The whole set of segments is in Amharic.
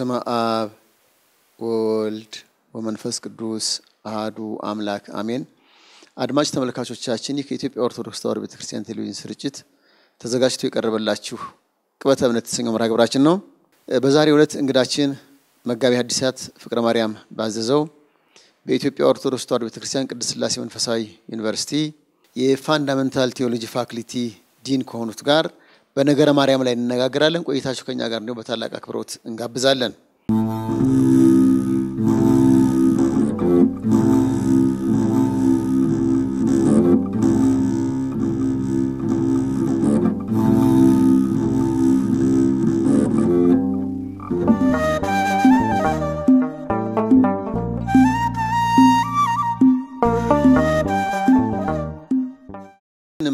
በስመ አብ ወልድ ወመንፈስ ቅዱስ አህዱ አምላክ አሜን። አድማጭ ተመልካቾቻችን ይህ ከኢትዮጵያ ኦርቶዶክስ ተዋሕዶ ቤተክርስቲያን ቴሌቪዥን ስርጭት ተዘጋጅቶ የቀረበላችሁ ቅበተ እምነት የተሰኘው መርሃ ግብራችን ነው። በዛሬ ሁለት እንግዳችን መጋቢ ሐዲሳት ፍቅረ ማርያም ባዘዘው በኢትዮጵያ ኦርቶዶክስ ተዋሕዶ ቤተክርስቲያን ቅዱስ ስላሴ መንፈሳዊ ዩኒቨርሲቲ የፋንዳመንታል ቴዎሎጂ ፋክልቲ ዲን ከሆኑት ጋር በነገረ ማርያም ላይ እንነጋገራለን። ቆይታችሁ ከኛ ጋር እንዲሁ በታላቅ አክብሮት እንጋብዛለን።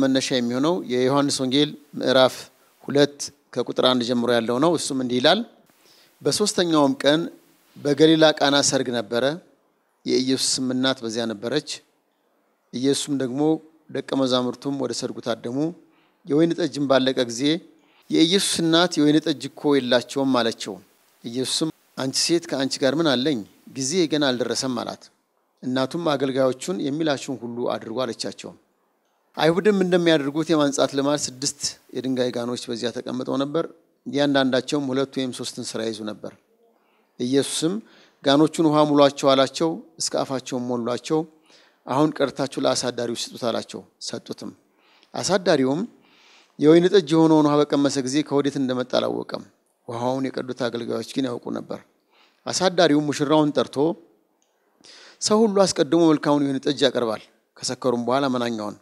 መነሻ የሚሆነው የዮሐንስ ወንጌል ምዕራፍ ሁለት ከቁጥር አንድ ጀምሮ ያለው ነው። እሱም እንዲህ ይላል፣ በሶስተኛውም ቀን በገሊላ ቃና ሰርግ ነበረ፣ የኢየሱስም እናት በዚያ ነበረች። ኢየሱስም ደግሞ ደቀ መዛሙርቱም ወደ ሰርጉ ታደሙ። የወይን ጠጅም ባለቀ ጊዜ የኢየሱስ እናት የወይን ጠጅ እኮ የላቸውም አለችው። ኢየሱስም አንቺ ሴት ከአንቺ ጋር ምን አለኝ? ጊዜ ገና አልደረሰም አላት። እናቱም አገልጋዮቹን የሚላችሁን ሁሉ አድርጎ አለቻቸውም። አይሁድም እንደሚያደርጉት የማንጻት ልማድ ስድስት የድንጋይ ጋኖች በዚያ ተቀምጠው ነበር። እያንዳንዳቸውም ሁለት ወይም ሶስትን ስራ ይዙ ነበር። ኢየሱስም ጋኖቹን ውሃ ሙሏቸው አላቸው። እስከ አፋቸውም ሞሏቸው። አሁን ቀርታችሁ ለአሳዳሪው ስጡት አላቸው። ሰጡትም። አሳዳሪውም የወይን ጠጅ የሆነውን ውሃ በቀመሰ ጊዜ ከወዴት እንደመጣ አላወቀም። ውሃውን የቀዱት አገልጋዮች ግን ያውቁ ነበር። አሳዳሪውም ሙሽራውን ጠርቶ ሰው ሁሉ አስቀድሞ መልካሙን የወይን ጠጅ ያቀርባል፣ ከሰከሩም በኋላ መናኛውን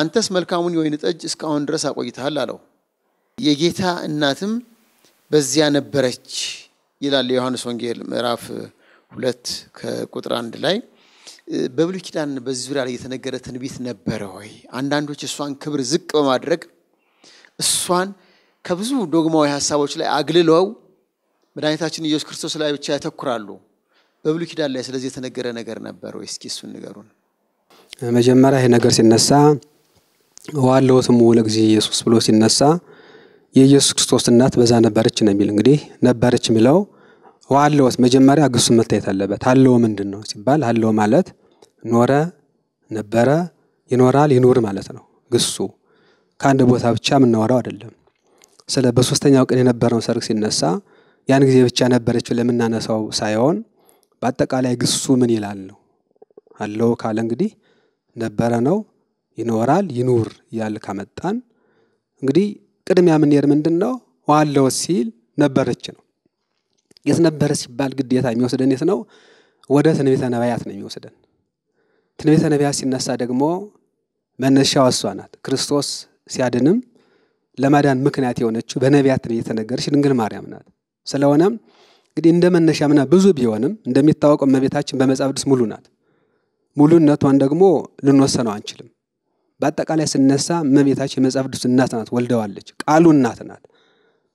አንተስ መልካሙን የወይን ጠጅ እስካሁን ድረስ አቆይተሃል አለው። የጌታ እናትም በዚያ ነበረች ይላል የዮሐንስ ወንጌል ምዕራፍ ሁለት ከቁጥር አንድ ላይ በብሉይ ኪዳን በዚህ ዙሪያ ላይ የተነገረ ትንቢት ነበረ ወይ? አንዳንዶች እሷን ክብር ዝቅ በማድረግ እሷን ከብዙ ዶግማዊ ሀሳቦች ላይ አግልለው መድኃኒታችን ኢየሱስ ክርስቶስ ላይ ብቻ ያተኩራሉ። በብሉይ ኪዳን ላይ ስለዚህ የተነገረ ነገር ነበር ወይ? እስኪ እሱን ንገሩን። መጀመሪያ ይህ ነገር ሲነሳ ዋለው ስሙ ለጊዜ ኢየሱስ ብሎ ሲነሳ የኢየሱስ ክርስቶስ እናት በዛ ነበረች ነው የሚል እንግዲህ ነበረች የሚለው ዋለወት መጀመሪያ ግሱ መታየት አለበት። አለው ምንድን ነው ሲባል አለው ማለት ኖረ፣ ነበረ፣ ይኖራል፣ ይኑር ማለት ነው። ግሱ ከአንድ ቦታ ብቻ የምናወራው አይደለም። ስለ በሶስተኛው ቀን የነበረውን ሰርግ ሲነሳ ያን ጊዜ ብቻ ነበረች ለምናነሳው ሳይሆን በአጠቃላይ ግሱ ምን ይላል ነው። አለው ካለ እንግዲህ ነበረ ነው ይኖራል ይኑር እያል ካመጣን እንግዲህ ቅድሚያ የምንሄድ ምንድን ነው? ዋለው ሲል ነበረች ነው። የት ነበረ ሲባል ግዴታ የሚወስደን የት ነው? ወደ ትንቢተ ነቢያት ነው የሚወስደን። ትንቢተ ነቢያት ሲነሳ ደግሞ መነሻዋ እሷ ናት። ክርስቶስ ሲያድንም ለማዳን ምክንያት የሆነችው በነቢያት የተነገረች ድንግል ማርያም ናት። ስለሆነም እንግዲህ እንደ መነሻ ምና ብዙ ቢሆንም እንደሚታወቀው እመቤታችን በመጽሐፍ ቅዱስ ሙሉ ናት። ሙሉነቷን ደግሞ ልንወሰነው አንችልም። በአጠቃላይ ስነሳ እመቤታችን የመጽሐፍ ቅዱስ እናት ናት፣ ወልደዋለች። ቃሉ እናት ናት።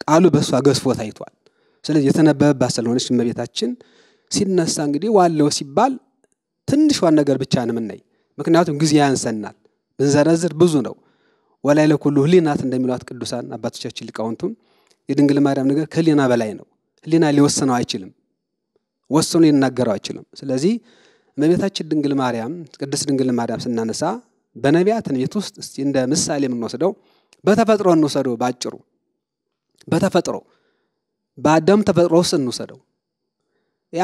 ቃሉ በእሷ ገዝፎ ታይቷል። ስለዚህ የተነበበባት ስለሆነች እመቤታችን ሲነሳ እንግዲህ ዋለው ሲባል ትንሿን ነገር ብቻ ነው የምናይ። ምክንያቱም ጊዜ ያንሰናል፣ ብንዘረዝር ብዙ ነው። ወላይ ለኩሉ ህሊናት እንደሚሏት ቅዱሳን አባቶቻችን ሊቃውንቱን የድንግል ማርያም ነገር ከህሊና በላይ ነው። ህሊና ሊወስነው አይችልም፣ ወስኖ ሊናገረው አይችልም። ስለዚህ እመቤታችን ድንግል ማርያም ቅድስት ድንግል ማርያም ስናነሳ በነቢያትን ቤት ውስጥ እስቲ እንደ ምሳሌ የምንወስደው በተፈጥሮ እንውሰደው። ባጭሩ በተፈጥሮ በአዳም ተፈጥሮ ውስጥ እንውሰደው።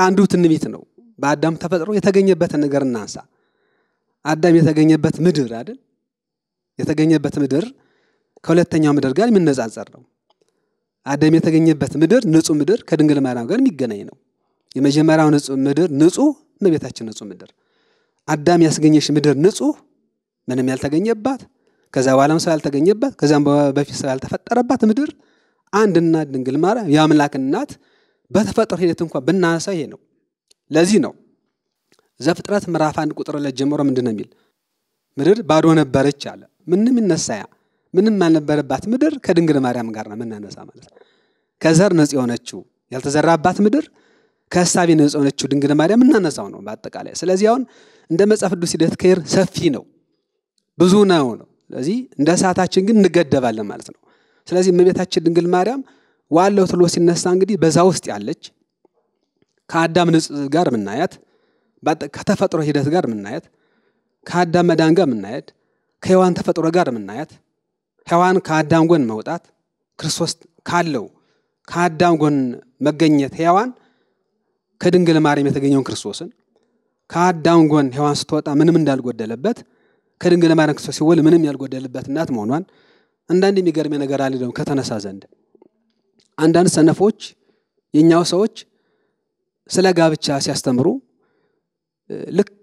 አንዱ ትንቢት ነው። በአዳም ተፈጥሮ የተገኘበትን ነገር እናንሳ። አዳም የተገኘበት ምድር አይደል? የተገኘበት ምድር ከሁለተኛው ምድር ጋር የምነጻጸር ነው። አዳም የተገኘበት ምድር ንጹህ ምድር ከድንግል ማርያም ጋር የሚገናኝ ነው። የመጀመሪያው ንጹህ ምድር ንጹህ እመቤታችን ንጹህ ምድር አዳም ያስገኘሽ ምድር ንጹህ ምንም ያልተገኘባት ከዛ በኋላም ያልተገኘባት ከዚያም በፊት ያልተፈጠረባት ምድር አንድና ድንግል ማርያም የአምላክ እናት በተፈጥሮ ሂደት እንኳ ብናነሳ ይሄ ነው። ለዚህ ነው ዘፍጥረት ምዕራፍ አንድ ቁጥር ላይ ጀምሮ ምንድን ነው የሚል ምድር ባዶ ነበረች አለ። ምንም ይነሳያ ምንም ያልነበረባት ምድር ከድንግል ማርያም ጋር ነው የምናነሳ ማለት ነው። ከዘር ነጽ የሆነችው ያልተዘራባት ምድር ከሳቢ ነጽ የሆነችው ድንግል ማርያም እናነሳው ነው በአጠቃላይ። ስለዚህ አሁን እንደ መጽሐፍ ቅዱስ ሂደት ከሄድን ሰፊ ነው። ብዙ ነው ነው። ስለዚህ እንደ ሰዓታችን ግን እንገደባለን ማለት ነው። ስለዚህ እመቤታችን ድንግል ማርያም ዋለው ትሎ ሲነሳ እንግዲህ በዛ ውስጥ ያለች ከአዳም ንጽ ጋር ምናያት፣ ከተፈጥሮ ሂደት ጋር ምናያት፣ ከአዳም መዳን ጋር ምናያት፣ ከሔዋን ተፈጥሮ ጋር ምናያት፣ ሔዋን ከአዳም ጎን መውጣት፣ ክርስቶስ ካለው ከአዳም ጎን መገኘት፣ ሔዋን ከድንግል ማርያም የተገኘውን ክርስቶስን ከአዳም ጎን ሔዋን ስትወጣ ምንም እንዳልጎደለበት ከድንግል ማርያም ክርስቶስ ሲወል ምንም ያልጎደልበት እናት መሆኗን አንዳንድ የሚገርም ነገር አለ ደግሞ ከተነሳ ዘንድ አንዳንድ ሰነፎች የኛው ሰዎች ስለ ጋብቻ ሲያስተምሩ ልክ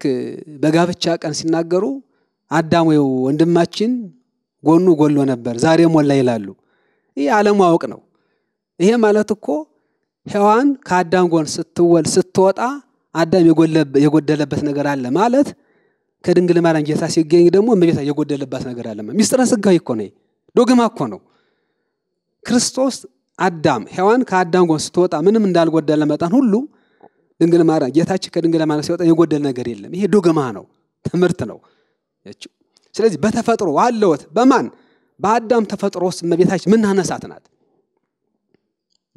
በጋብቻ ቀን ሲናገሩ አዳም ወይ ወንድማችን ጎኑ ጎሎ ነበር ዛሬ ሞላ ይላሉ። ይህ አለማወቅ ነው። ይሄ ማለት እኮ ሔዋን ከአዳም ጎን ስትወል ስትወጣ አዳም የጎደለበት ነገር አለ ማለት ከድንግል ማርያም ጌታ ሲገኝ ደግሞ እመቤታ የጎደለባት ነገር አለማ ሚስጥረ ስጋዊ እኮ ነው፣ ዶግማ እኮ ነው። ክርስቶስ አዳም ሔዋን ከአዳም ጎን ስትወጣ ምንም እንዳልጎደለ መጠን ሁሉ ድንግል ማርያም ጌታችን ከድንግል ማርያም ሲወጣ የጎደል ነገር የለም። ይሄ ዶግማ ነው፣ ትምህርት ነው። ስለዚህ በተፈጥሮ አለወት በማን በአዳም ተፈጥሮ ውስጥ እመቤታችን አነሳት ናት።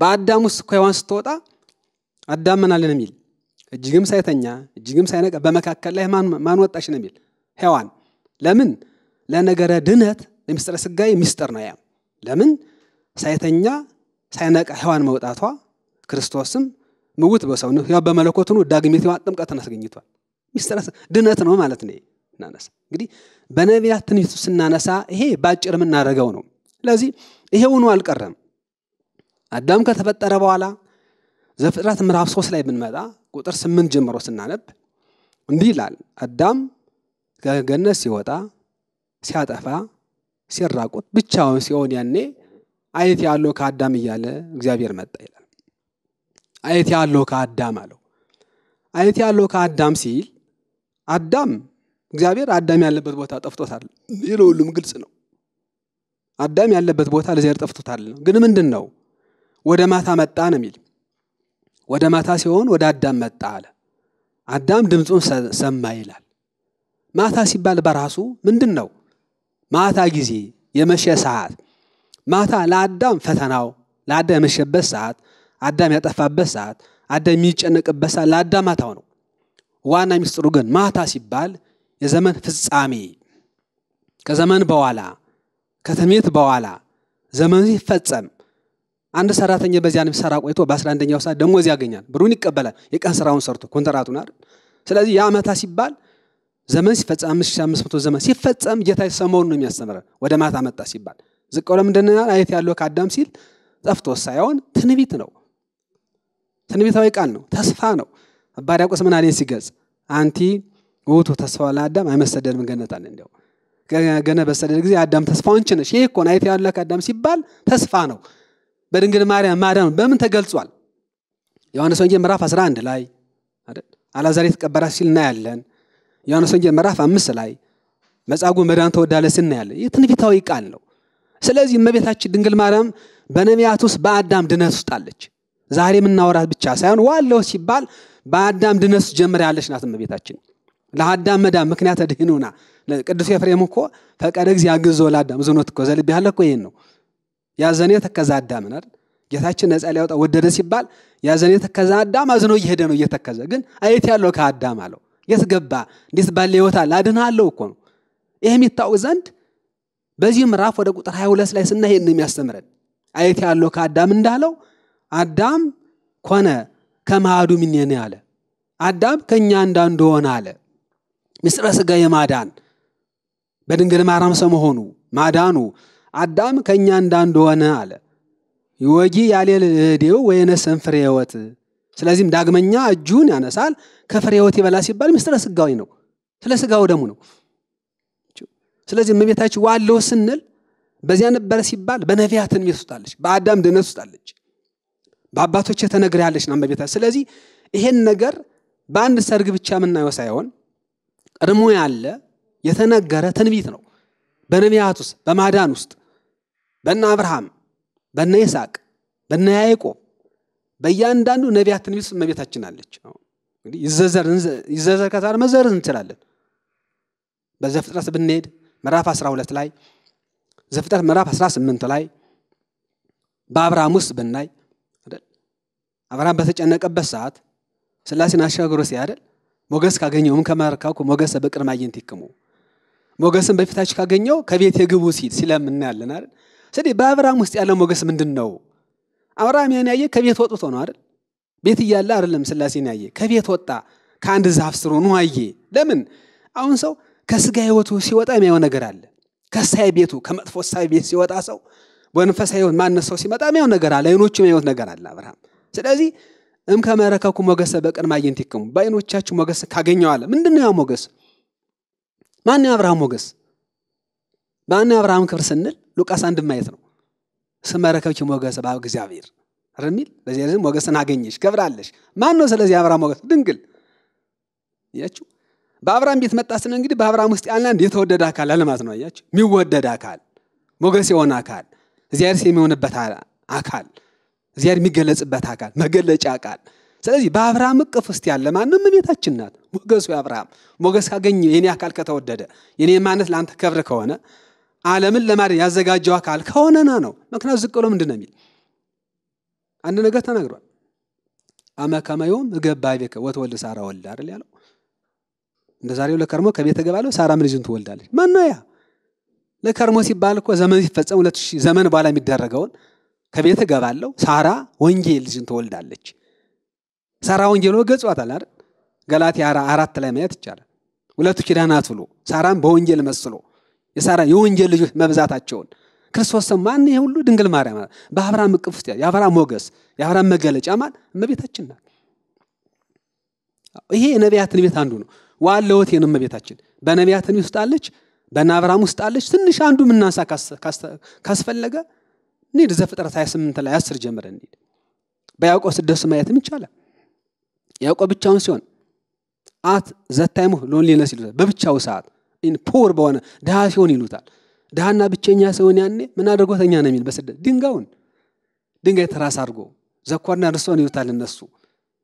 በአዳም ውስጥ ከሔዋን ስትወጣ አዳም ምን አለን የሚል እጅግም ሳይተኛ እጅግም ሳይነቀ በመካከል ላይ ማን ወጣሽ ነው የሚል ሔዋን። ለምን ለነገረ ድነት ለምስጢረ ሥጋዌ ምስጢር ነው። ያ ለምን ሳይተኛ ሳይነቃ ሔዋን መውጣቷ ክርስቶስም ምውት በሰው ነው ያው በመለኮቱ ነው ዳግሜት ጥምቀትን አስገኝቷል። ምስጢረ ድነት ነው ማለት ነው። እናነሳ እንግዲህ በነቢያት ትንቢት ስናነሳ ይሄ ባጭር የምናደርገው ነው። ስለዚህ ይሄ ውኑ አልቀረም። አዳም ከተፈጠረ በኋላ ዘፍጥረት ምዕራፍ ሶስት ላይ ብንመጣ ቁጥር ስምንት ጀምሮ ስናነብ እንዲህ ይላል። አዳም ከገነት ሲወጣ ሲያጠፋ ሲራቁት ብቻውን ሲሆን ያኔ አየት ያለው ከአዳም እያለ እግዚአብሔር መጣ ይላል። አየት ያለው ከአዳም አለው። አየት ያለው ከአዳም ሲል አዳም እግዚአብሔር አዳም ያለበት ቦታ ጠፍቶታል። ይህ ሁሉም ግልጽ ነው። አዳም ያለበት ቦታ ለእግዚአብሔር ጠፍቶታል። ግን ምንድን ነው ወደ ማታ መጣ ነው የሚል ወደ ማታ ሲሆን ወደ አዳም መጣ አለ። አዳም ድምፁን ሰማ ይላል። ማታ ሲባል በራሱ ምንድን ነው? ማታ ጊዜ፣ የመሸ ሰዓት። ማታ ለአዳም ፈተናው፣ ለአዳም የመሸበት ሰዓት፣ አዳም ያጠፋበት ሰዓት፣ አዳም የሚጨነቅበት ሰዓት ለአዳም ማታው ነው። ዋና ሚስጥሩ ግን ማታ ሲባል የዘመን ፍጻሜ ከዘመን በኋላ ከተሜት በኋላ ዘመኑ ሲፈጸም አንድ ሰራተኛ በዚያ ሰራ ቆይቶ በ11ኛው ሰዓት ደሞዝ ያገኛል፣ ብሩን ይቀበላል። የቀን ስራውን ሰርቶ ኮንትራቱን አይደል። ስለዚህ የአመታ ሲባል ዘመን ሲፈጸም 5500 ዘመን ሲፈጸም ጌታ ሰሞኑን ነው የሚያስተምረን። ወደ ማታ መጣ ሲባል ዝቅ ብሎ ምንድን አየት ያለው ከአዳም ሲል ጠፍቶ ሳይሆን ትንቢት ነው። ትንቢታዊ ቃል ነው። ተስፋ ነው። አባ ዲያቆስ ምን አለ ሲገልጽ አንቲ ውእቱ ተስፋ ለአዳም አይመሰደድም ገነት አለ። እንዲያው ገነ በሰደድ ጊዜ አዳም ተስፋውን ችነሽ ይህ እኮ አየት ያለ ከአዳም ሲባል ተስፋ ነው። በድንግል ማርያም ማዳኑ በምን ተገልጿል? ዮሐንስ ወንጌል ምዕራፍ 11 ላይ አላዛር የተቀበረ ሲል እናያለን። ዮሐንስ ወንጌል ምዕራፍ አምስት ላይ መጻጉ መዳን ተወዳለ ሲል እናያለን። ይህ ትንቢታዊ ቃል ነው። ስለዚህ እመቤታችን ድንግል ማርያም በነቢያት ውስጥ በአዳም ድነት ውስጥ አለች። ዛሬ የምናወራት ብቻ ሳይሆን ዋለው ሲባል በአዳም ድነት ውስጥ ጀምር ያለች ናት እመቤታችን ለአዳም መዳን ምክንያት ድህኑና ቅዱስ ኤፍሬም እኮ ፈቀደ እግዚእ አግዞ ለአዳም ዝኖት እኮ ዘልብ ያለ እኮ ይህን ነው ያዘኔ ተከዛ አዳም ነው አይደል? ጌታችን ነፃ ሊያወጣ ወደደ ሲባል ያዘኔ ተከዛ አዳም አዝኖ እየሄደ ነው እየተከዘ። ግን አየት ያለው ከአዳም አለው የት ገባ? እንዴት ባለ ላድና አለው እኮ ነው። ይህ የሚታወቅ ዘንድ በዚህ ምዕራፍ ወደ ቁጥር 22 ላይ ስናይ ይህን የሚያስተምረን አየት ያለው ከአዳም እንዳለው አዳም ኮነ ከማዱ ሚኔን አለ አዳም ከእኛ እንዳንዱ ሆነ አለ። ምስረ ሥጋ የማዳን በድንግል ማርያም ሰው መሆኑ ማዳኑ አዳም ከእኛ እንዳንድ ሆነ አለ ይወጊ ያሌል እህዴው ወይነስን ፍሬ ሕይወት። ስለዚህም ዳግመኛ እጁን ያነሳል ከፍሬ ሕይወት ይበላ ሲባል ምስጥረ ስጋዊ ነው። ስለ ስጋው ደሙ ነው። ስለዚህ መቤታች ዋለው ስንል በዚያ ነበረ ሲባል በነቢያትን ትንቢት ውስጥ በአዳም ድነት ውስጥ በአባቶች ተነግራ ያለች ና መቤታ ስለዚህ ይሄን ነገር በአንድ ሰርግ ብቻ የምናየው ሳይሆን ቀድሞ ያለ የተነገረ ትንቢት ነው በነቢያት ውስጥ በማዳን ውስጥ በእነ አብርሃም በእነ ይስሐቅ በእነ ያዕቆብ በእያንዳንዱ ነቢያት፣ ትንቢት መቤታችን አለች። ይዘዘር ከዛር መዘር እንችላለን። በዘፍጥረት ብንሄድ ምዕራፍ 12 ላይ ዘፍጥረት ምዕራፍ 18 ላይ በአብርሃም ውስጥ ብናይ አብርሃም በተጨነቀበት ሰዓት ስላሴን አሻግሮ ሲያደል ሞገስ ካገኘውም ከመርካኩ ሞገሰ በቅድመ አዕይንቲክሙ ሞገስን በፊታች ካገኘው ከቤት የግቡ ሲል ሲለም እናያለን አይደል ስለዚህ በአብርሃም ውስጥ ያለው ሞገስ ምንድን ነው? አብርሃም ያን ያየ ከቤት ወጥቶ ነው አይደል? ቤት እያለ አይደለም ስላሴን ያየ፣ ከቤት ወጣ። ከአንድ ዛፍ ስሩ ነው አየ። ለምን አሁን ሰው ከስጋ ህይወቱ ሲወጣ የሚያየው ነገር አለ። ከሳይ ቤቱ ከመጥፎ ሳይ ቤት ሲወጣ ሰው በመንፈሳዊ ህይወት ማነስ ሰው ሲመጣ የሚያየው ነገር አለ። አይኖቹ የሚያዩት ነገር አለ አብርሃም። ስለዚህ እም ከመረከኩ ሞገሰ በቀን ማየንት ይከሙ በአይኖቻችሁ ሞገስ ካገኘዋለ ምንድን ነው ያ ሞገስ? ማን አብርሃም ሞገስ ማን አብርሃም ክብር ስንል ሉቃስ አንድ ማየት ነው ስመ ሞገስ ሞገሰ በአብ እግዚአብሔር ረሚል በዚህ ዚ ሞገስን አገኘሽ ከብራለሽ ማን ነው ስለዚህ አብርሃም ሞገስ ድንግል ያችሁ በአብርሃም ቤት መጣ ስነ እንግዲህ በአብርሃም ውስጥ ያለ አንድ የተወደደ አካል አለማት ነው ያችሁ የሚወደድ አካል ሞገስ የሆነ አካል እግዚአብሔር የሚሆንበት አካል እግዚአብሔር የሚገለጽበት አካል መገለጫ አካል ስለዚህ በአብርሃም እቅፍ ውስጥ ያለ ማንም ቤታችን ናት ሞገሱ የአብርሃም ሞገስ ካገኘ የኔ አካል ከተወደደ የኔ ማነት ለአንተ ከብር ከሆነ ዓለምን ለማድን ያዘጋጀው አካል ከሆነና ነው ምክንያቱ ዝቅ ብሎ ምንድን ነው የሚል አንድ ነገር ተናግሯል አመከመዮም እገባ ቤከ ወትወልድ ሳራ ወልድ አይደል ያለው እንደ ዛሬው ለከርሞ ከቤት ገባለ ሳራ ምን ይዝን ትወልዳለች ማን ያ ለከርሞ ሲባል እኮ ዘመን ሲፈጸም ሁለት ሺህ ዘመን በኋላ የሚደረገውን ከቤት ገባለው ሳራ ወንጌል ልጅን ትወልዳለች ሳራ ወንጌል ብሎ ገጽዋታል አይደል ገላትያ አራት ላይ ማየት ይቻላል ሁለቱ ኪዳናት ብሎ ሳራን በወንጌል መስሎ የሳራ የወንጀል ልጆች መብዛታቸውን ክርስቶስ ሰው ማን ይሄ ሁሉ ድንግል ማርያም በአብርሃም እቅፍ ውስጥ የአብርሃም ሞገስ የአብርሃም መገለጫ ማን እመቤታችን ናት። ይሄ የነቢያት ትንቢት አንዱ ነው። ዋለውት ይህን እመቤታችን በነቢያት ትንቢት ውስጥ አለች፣ በነ አብርሃም ውስጥ አለች። ትንሽ አንዱ ምናንሳ ካስፈለገ እንሂድ ዘፍጥረት 28 ላይ 10 ጀምረ እንሂድ። በያዕቆብ ስደስ ማየትም ይቻላል። ያዕቆብ ብቻውን ሲሆን አት ዘታይሙ ሎንሊነስ ይሉታል በብቻው ሰዓት ኢን ፖር በሆነ ድሃ ሲሆን ይሉታል። ድሃና ብቸኛ ሲሆን ያኔ ምን አድርጎ ተኛ ነው የሚል በስደት ድንጋውን ድንጋይ ተራስ አድርጎ ዘኳና ርሶን ይሉታል እነሱ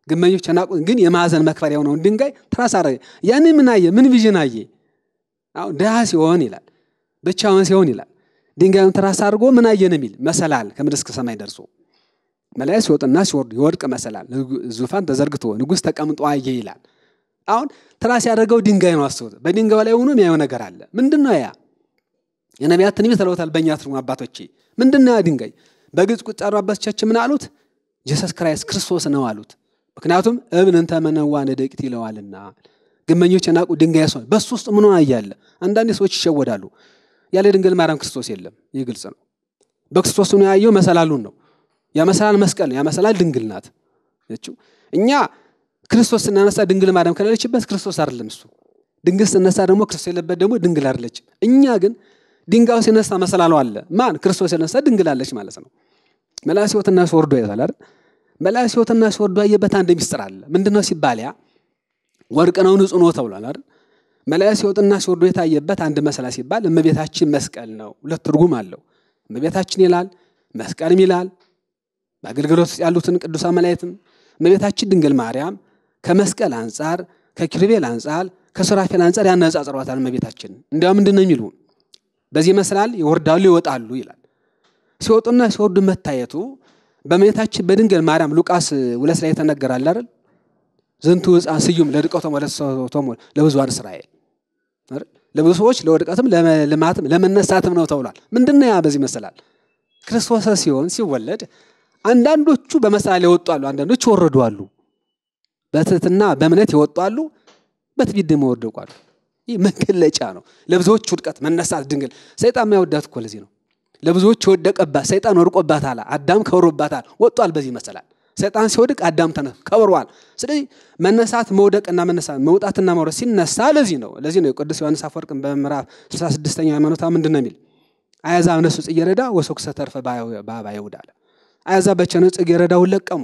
ግመኞች ናቁት። ግን የማዕዘን መክፈል የሆነውን ድንጋይ ትራስ አረ ያኔ ምን አየ? ምን ቪዥን አየ? አሁን ድሃ ሲሆን ይላል፣ ብቻውን ሲሆን ይላል። ድንጋዩን ትራስ አድርጎ ምን አየ ነው የሚል መሰላል ከምድር እስከ ሰማይ ደርሶ መላእክት ሲወጡና ሲወርድ የወርቅ መሰላል ዙፋን ተዘርግቶ ንጉሥ ተቀምጦ አየ ይላል። አሁን ትራስ ያደረገው ድንጋይ ነው። አስቡት። በድንጋዩ ላይ ሆኖ የሚያየው ነገር አለ። ምንድን ነው ያ? የነቢያት ትንቢት ተለውታል። በእኛ ትርጉም አባቶቼ ምንድን ነው ያ ድንጋይ? በግልጽ ቁጫሩ አባቶቻችን ምን አሉት? ጀሰስ ክራይስት ክርስቶስ ነው አሉት። ምክንያቱም እብን እንተመነዋ ነደቂት ይለዋልና ግመኞች የናቁ ድንጋይ ሰሆን በሱ ውስጥ ምን እያለ አንዳንዴ ሰዎች ይሸወዳሉ። ያለ ድንግል ማርያም ክርስቶስ የለም። ይህ ግልጽ ነው። በክርስቶስ ነው ያየው መሰላሉን ነው። ያ መሰላል መስቀል ነው። ያ መሰላል ድንግል ናት። እኛ ክርስቶስ ስናነሳ ድንግል ማርያም ከሌለችበት ክርስቶስ አይደለም እሱ። ድንግል ስነሳ ደግሞ ክርስቶስ የለበት ደግሞ ድንግል አይደለች እኛ ግን ድንጋው ሲነሳ መሰላሉ አለ። ማን ክርስቶስ የነሳ ድንግል አለች ማለት ነው። መላስ ሕይወትና ሲወርዶ ይላል አይደል? መላስ ሕይወትና ሲወርዶ ያየበት አንድ ሚስጥር አለ። ምንድነው ሲባል ያ ወርቅ ነው ንጹህ ነው ተብሏል አይደል? መላስ ሕይወትና ሲወርዶ የታየበት አንድ መሰላ ሲባል እመቤታችን መስቀል ነው። ሁለት ትርጉም አለው። እመቤታችን ይላል፣ መስቀልም ይላል። በአገልግሎት ያሉትን ቅዱሳን መላእክትም እመቤታችን ድንግል ማርያም ከመስቀል አንጻር፣ ከኪሩቤል አንጻር፣ ከሱራፌል አንጻር ያነጻጽሯታል እመቤታችን። እንዲያው ምንድን ነው የሚሉ በዚህ መስላል ይወርዳሉ ይወጣሉ ይላል። ሲወጡና ሲወርዱ መታየቱ በእመቤታችን በድንግል ማርያም ሉቃስ ሁለት ላይ የተነገራል አይደል? ዝንቱ ሕፃን ስዩም ለድቀቶም ወለተሰቶም ለብዙኃን እስራኤል ለብዙ ሰዎች ለውድቀትም ለልማትም ለመነሳትም ነው ተብሏል። ምንድን ነው ያ? በዚህ ይመስላል ክርስቶስ ሲሆን ሲወለድ አንዳንዶቹ በመሰላል ይወጡ አሉ፣ አንዳንዶች ይወረዱ አሉ። በትህትና በእምነት የወጡ አሉ፣ በትዕቢት ደግሞ የወደቁ ይህ መገለጫ ነው። ለብዙዎች ውድቀት መነሳት ድንግል ሰይጣን የማይወዳት እኮ ለዚህ ነው። ለብዙዎች የወደቀባት ሰይጣን ወድቆባታል፣ አዳም ከብሮባታል፣ ወጥቷል። በዚህ መሰላል ሰይጣን ሲወድቅ አዳም ተነ ከብሯል። ስለዚህ መነሳት መውደቅና መነሳት መውጣትና መውረድ ሲነሳ ለዚህ ነው ለዚህ ነው የቅዱስ ዮሐንስ አፈወርቅን በምዕራፍ 66ኛው ሃይማኖታ ምንድን ነው የሚል አያዛ ነሱ ጽጌረዳ ወሶክሰ ተርፈ ባባ አይሁድ አለ። አያዛብ በቸነው ጽጌረዳውን ለቀሙ፣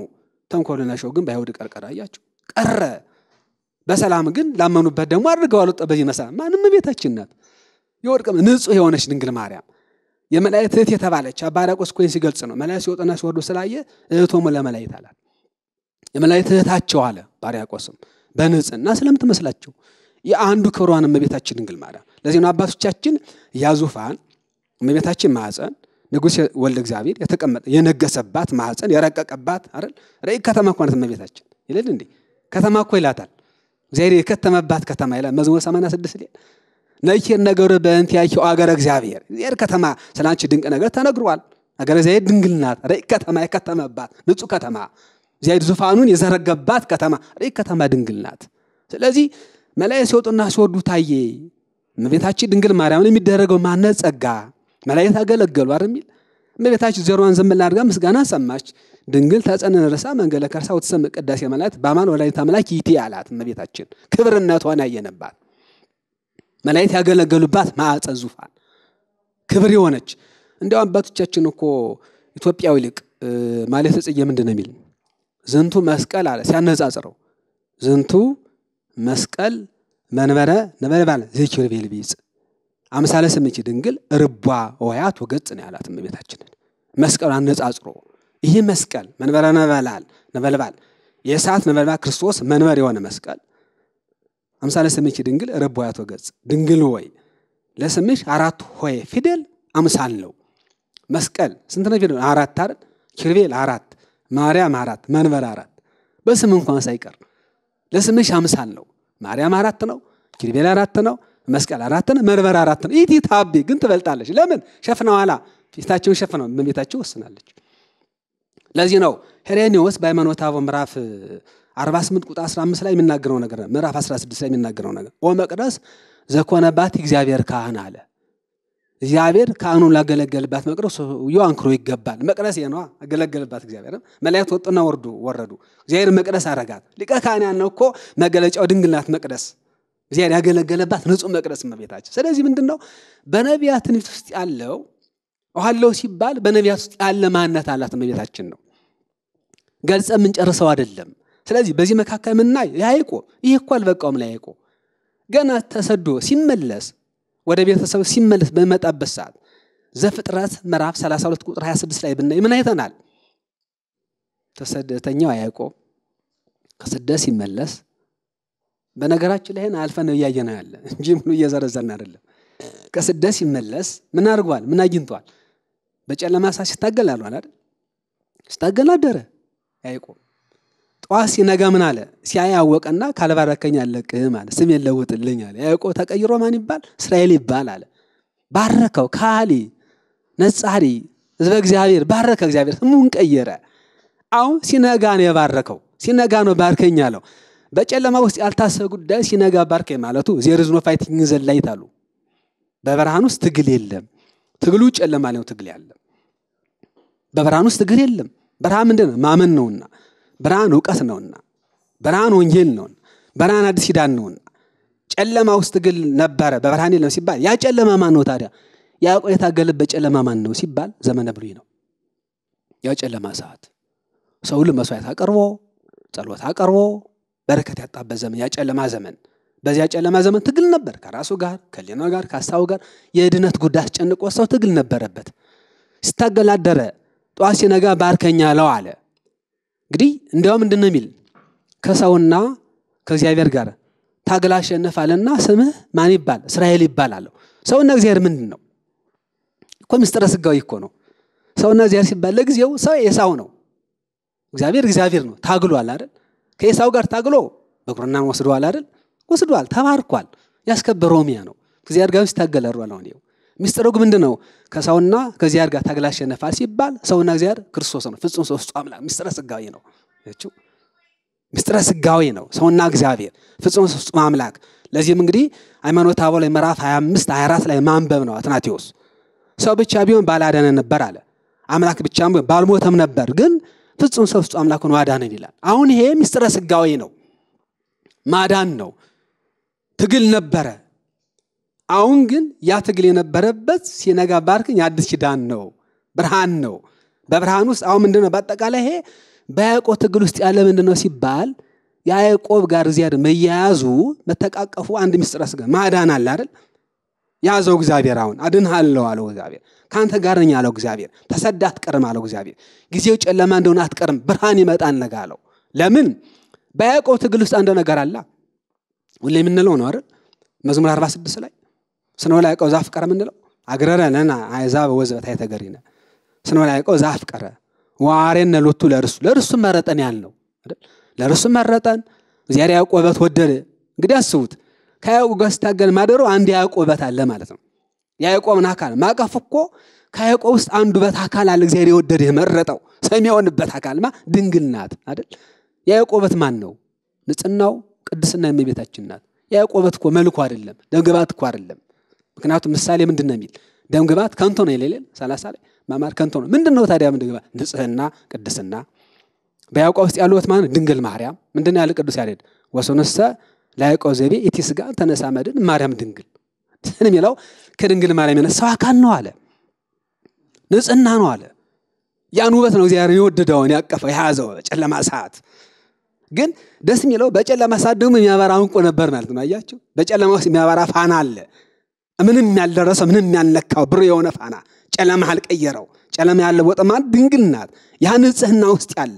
ተንኮልና ሸው ግን በአይሁድ ቀርቀር እያቸው ቀረ። በሰላም ግን ላመኑበት ደግሞ አድርገው አልወጣ በዚህ መሰላም ማንም ቤታችን ናት። የወርቅ ንጹህ የሆነች ድንግል ማርያም የመላእክት እህት የተባለች አባ ኮይን ሲገልጽ ነው። መላእክት ሲወጡና ሲወርዱ ስላየ እህቶሙ ለመላእክት አላት። የመላእክት እህታቸው አለ ባሪያቆስም በንጽህና ስለምትመስላቸው የአንዱ ክብሯን እመቤታችን ድንግል ማርያም። ለዚህ ነው አባቶቻችን ያዙፋን ዙፋን እመቤታችን ማዕፀን ንጉሥ ወልደ እግዚአብሔር የተቀመጠ የነገሰባት ማዕፀን የረቀቀባት አይደል ርዕይ ከተማ እኮ ናት እመቤታችን ይለል እንዴ ከተማ እኮ ይላታል። እግዚአብሔር የከተመባት ከተማ ይላል መዝሙር 86 ላይ ነኪር ነገር በእንቲአኪዮ አገረ እግዚአብሔር እግዚአብሔር ከተማ ስላንቺ ድንቅ ነገር ተነግሯል። አገረ እግዚአብሔር ድንግልናት ናት። ከተማ የከተመባት ንጹህ ከተማ እግዚአብሔር ዙፋኑን የዘረገባት ከተማ ረቂቅ ከተማ ድንግልናት። ስለዚህ መላእክት ሲወጡና ሲወርዱ ታየ። እመቤታችን ድንግል ማርያምን የሚደረገው ማነጽ ጸጋ መላእክት አገለገሉ አይደል የሚል እመቤታችን ዜሮዋን ዘመን አድርጋ ምስጋና ሰማች። ድንግል ተጸነን ርሳ መንገለ ከርሳ ወተሰምዕ ቅዳሴ ማለት በአማን ወላዲተ አምላክ ይእቲ አላት። እመቤታችን ክብርነቷን ያየነባት መላእክት ያገለገሉባት ማዕፀን ዙፋን ክብር የሆነች እንዲያው አባቶቻችን እኮ ኢትዮጵያዊ ሊቅ ማለት ጽየ ምንድን ነው የሚል ዝንቱ መስቀል አለ ሲያነጻጽረው ዝንቱ መስቀል መንበረ ነበልባል ዘይኪር ቤልቢጽ አምሳለ ስምቺ ድንግል ርቧ ወያት ወገጽ ነው ያላት እመቤታችንን መስቀሉ አነጻጽሮ ይህ መስቀል መንበረ ነበላል ነበልባል የእሳት ነበልባል ክርስቶስ መንበር የሆነ መስቀል አምሳለ ስምቺ ድንግል ርቧ ወያት ወገጽ ድንግል ወይ ለስምሽ አራት ሆይ ፊደል አምሳል ነው መስቀል ስንት ነው ፊደል አራት አይደል ኪሩቤል አራት ማርያም አራት መንበር አራት በስም እንኳን ሳይቀር ለስምሽ አምሳል ነው ማርያም አራት ነው ኪሩቤል አራት ነው መስቀል አራት ነው፣ መንበር አራት ነው። ኢቲ ታቤ ግን ትበልጣለች። ለምን ሸፍነ ኋላ ፊታቸውን ሸፍነው እመቤታችን ወስናለች። ለዚህ ነው ሄሬኒዎስ በሃይማኖተ አበው ምዕራፍ 48 ቁጥር 15 ላይ የሚናገረው ነገር ነው። ምዕራፍ 16 ላይ የሚናገረው ነገር ኦ መቅደስ ዘኮነባት እግዚአብሔር ካህን አለ። እግዚአብሔር ካህኑን ላገለገልባት መቅደስ ሰውየው አንክሮ ይገባል። መቅደስ ነዋ አገለገልባት እግዚአብሔር። መላእክት ወጡና ወርዱ ወረዱ። እግዚአብሔር መቅደስ አረጋት። ሊቀ ካህን ያነው እኮ መገለጫው ድንግልናት መቅደስ እግዚአብሔር ያገለገለባት ንጹህ መቅደስ መቤታችን ስለዚህ ምንድን ነው በነቢያት ትንቢት ውስጥ ያለው ውሃለው ሲባል በነቢያት ውስጥ ያለ ማንነት አላት መቤታችን ነው። ገልጸ የምንጨርሰው አይደለም። ስለዚህ በዚህ መካከል ምናይ ያይቆ ይህ እኮ አልበቃውም። ለያዕቆብ ገና ተሰዶ ሲመለስ ወደ ቤተሰብ ሲመለስ በመጣበት ሰዓት ዘፍጥረት ምዕራፍ 32 ቁጥር 26 ላይ ብናይ ምን አይተናል? ተሰደተኛው ያይቆ ከስደት ሲመለስ በነገራችን ላይ አልፈን እያየ ነው ያለ እንጂ ምኑ እየዘረዘርን አይደለም። ከስደት ሲመለስ ምን አድርጓል? ምን አግኝቷል? በጨለማ ሳ ሲታገል አሏል አይደል? ሲታገል አደረ ያዕቆብ። ጠዋት ሲነጋ ምን አለ? ሲያይ አወቀና ካልባረከኝ አለቅህም አለ። ስሜን ለውጥልኝ አለ። ያዕቆብ ተቀይሮ ማን ይባል? እስራኤል ይባል አለ። ባረከው። ካሊ ነጻሪ ህዝበ እግዚአብሔር ባረከ። እግዚአብሔር ስሙን ቀየረ። አሁን ሲነጋ ነው የባረከው። ሲነጋ ነው ባርከኝ አለው። በጨለማ ውስጥ ያልታሰበ ጉዳይ ሲነጋ ባርከ ማለቱ ዜርዝ ኖ ፋይቲንግ ዘ ላይት አሉ። በብርሃን ውስጥ ትግል የለም። ትግሉ ጨለማ ላይ ትግል ያለ። በብርሃን ውስጥ ትግል የለም። ብርሃን ምንድን ነው? ማመን ነውና። ብርሃን እውቀት ነውና። ብርሃን ወንጌል ነውና። ብርሃን አዲስ ኪዳን ነውና። ጨለማ ውስጥ ትግል ነበረ፣ በብርሃን የለም ሲባል ያ ጨለማ ማን ነው ታዲያ? ያዕቆብ የታገለበት በጨለማ ማን ነው ሲባል ዘመነ ብሉይ ነው። ያ ጨለማ ሰዓት ሰው ሁሉ መስዋዕት አቅርቦ ጸሎት አቅርቦ በረከት ያጣበት ዘመን፣ ያጨለማ ዘመን። በዚያ ጨለማ ዘመን ትግል ነበር። ከራሱ ጋር፣ ከሌናው ጋር፣ ከሀሳቡ ጋር የድነት ጉዳይ አስጨንቆ ሰው ትግል ነበረበት። ሲታገል አደረ። ጠዋት ሲነጋ ባርከኛ ለው አለ። እንግዲህ እንዲያውም ምንድን ነው የሚል ከሰውና ከእግዚአብሔር ጋር ታግል አሸነፍ አለና ስምህ ማን ይባል? እስራኤል ይባል አለው። ሰውና እግዚአብሔር ምንድን ነው እኮ? ምስጢረ ስጋዊ እኮ ነው። ሰውና እግዚአብሔር ሲባል ለጊዜው ሰው የሳው ነው፣ እግዚአብሔር እግዚአብሔር ነው። ታግሏል አይደል? ከኤሳው ጋር ታግሎ በኩርናን ወስዷል አይደል? ወስዷል፣ ተባርኳል። ያስከበረው ሚያ ነው። እግዚአብሔር ጋር ሲታገል አድሯል። አሁን ይኸው ሚስጥሩ ግን ምንድን ነው? ከሰውና ከእግዚአብሔር ጋር ታግል አሸነፋል ሲባል ሰውና እግዚአብሔር ክርስቶስ ነው። ፍጹም ሰው ፍጹም አምላክ ሚስጥረ ስጋዊ ነው። ያችው ምስጢረ ስጋዊ ነው። ሰውና እግዚአብሔር ፍጹም ፍጹም አምላክ። ለዚህም እንግዲህ ሃይማኖተ አበው ላይ ምዕራፍ 25 24 ላይ ማንበብ ነው አትናቴዎስ ሰው ብቻ ቢሆን ባላደነ ነበር አለ። አምላክ ብቻም ባልሞተም ነበር ግን ፍጹም ሰው ፍጹም አምላክ ሆኖ አዳነን ይላል። አሁን ይሄ ምስጢረ ስጋዊ ነው፣ ማዳን ነው። ትግል ነበረ። አሁን ግን ያ ትግል የነበረበት ሲነጋ ባርክኝ አዲስ ኪዳን ነው፣ ብርሃን ነው። በብርሃን ውስጥ አሁን ምንድነው? በአጠቃላይ ይሄ በያዕቆብ ትግል ውስጥ ያለ ምንድነው ሲባል የያዕቆብ ጋር ዚያድ መያያዙ መተቃቀፉ አንድ ሚስጥረ ስጋ ማዳን አለ አይደል? ያዘው እግዚአብሔር አሁን አድንሃለው አለው እግዚአብሔር ከአንተ ጋር ነኝ አለው እግዚአብሔር። ተሰዳ አትቀርም አለው እግዚአብሔር። ጊዜው ጨለማ እንደሆነ አትቀርም፣ ብርሃን ይመጣል ነገ አለው። ለምን? በያዕቆብ ትግል ውስጥ አንድ ነገር አለ። ሁሌ የምንለው ነው አይደል? መዝሙር 46 ላይ ስንወላ ያዕቆብ ቀረ የምንለው አግረረ ለነ አሕዛብ ወዘተ የተገሪነ ስንወላ ያዕቆብ ቀረ ወአሬነ ሎቱ ለርሱ ለርሱ መረጠን ያልነው ለርሱ መረጠን እግዚአብሔር ያዕቆበት ወደደ። እንግዲህ አስቡት ከያዕቆብ ጋር ስታገል ማደረው አንድ ያዕቆበት አለ ማለት ነው። የያዕቆብን አካል ማቀፍ እኮ ከያዕቆብ ውስጥ አንዱ በት አካል አለ። እግዚአብሔር የወደደ የመረጠው ሰሚዖንበት አካልማ ድንግል ናት አይደል? ያዕቆበት ማን ነው? ንጽናው ቅድስና የሚቤታችን ናት። ያዕቆበት እኮ መልኩ አይደለም፣ ደምግባት እኮ አይደለም። ምክንያቱም ምሳሌ ምንድን ነው የሚል ደምግባት ከንቶ ነው የሌለን ሰላሳ ላይ ማማር ከንቶ ነው። ምንድን ነው ታዲያ ደምግባት? ንጽህና፣ ቅድስና በያዕቆብ ውስጥ ያሉት ማን ድንግል ማርያም ምንድን ያለ ቅዱስ ያሬድ ወሰነሰ ለያዕቆብ ዘቤ ኢቲ ስጋ ተነሳ መድን ማርያም ድንግል የሚለው ከድንግል ማርያም የነሳው አካል ነው አለ። ንጽህና ነው አለ። ያን ውበት ነው እግዚአብሔር የወደደውን ያቀፈው የያዘው ጨለማ ሰዓት። ግን ደስ የሚለው በጨለማ ሰዓት ደግሞ የሚያበራ እንቁ ነበር ማለት ነው። አያቸው በጨለማ ውስጥ የሚያበራ ፋና አለ። ምንም ያልደረሰው ምንም ያልነካው ብር የሆነ ፋና ጨለማ አልቀየረው። ጨለማ ያለወጠ ማለት ድንግል ናት። ያ ንጽህና ውስጥ ያለ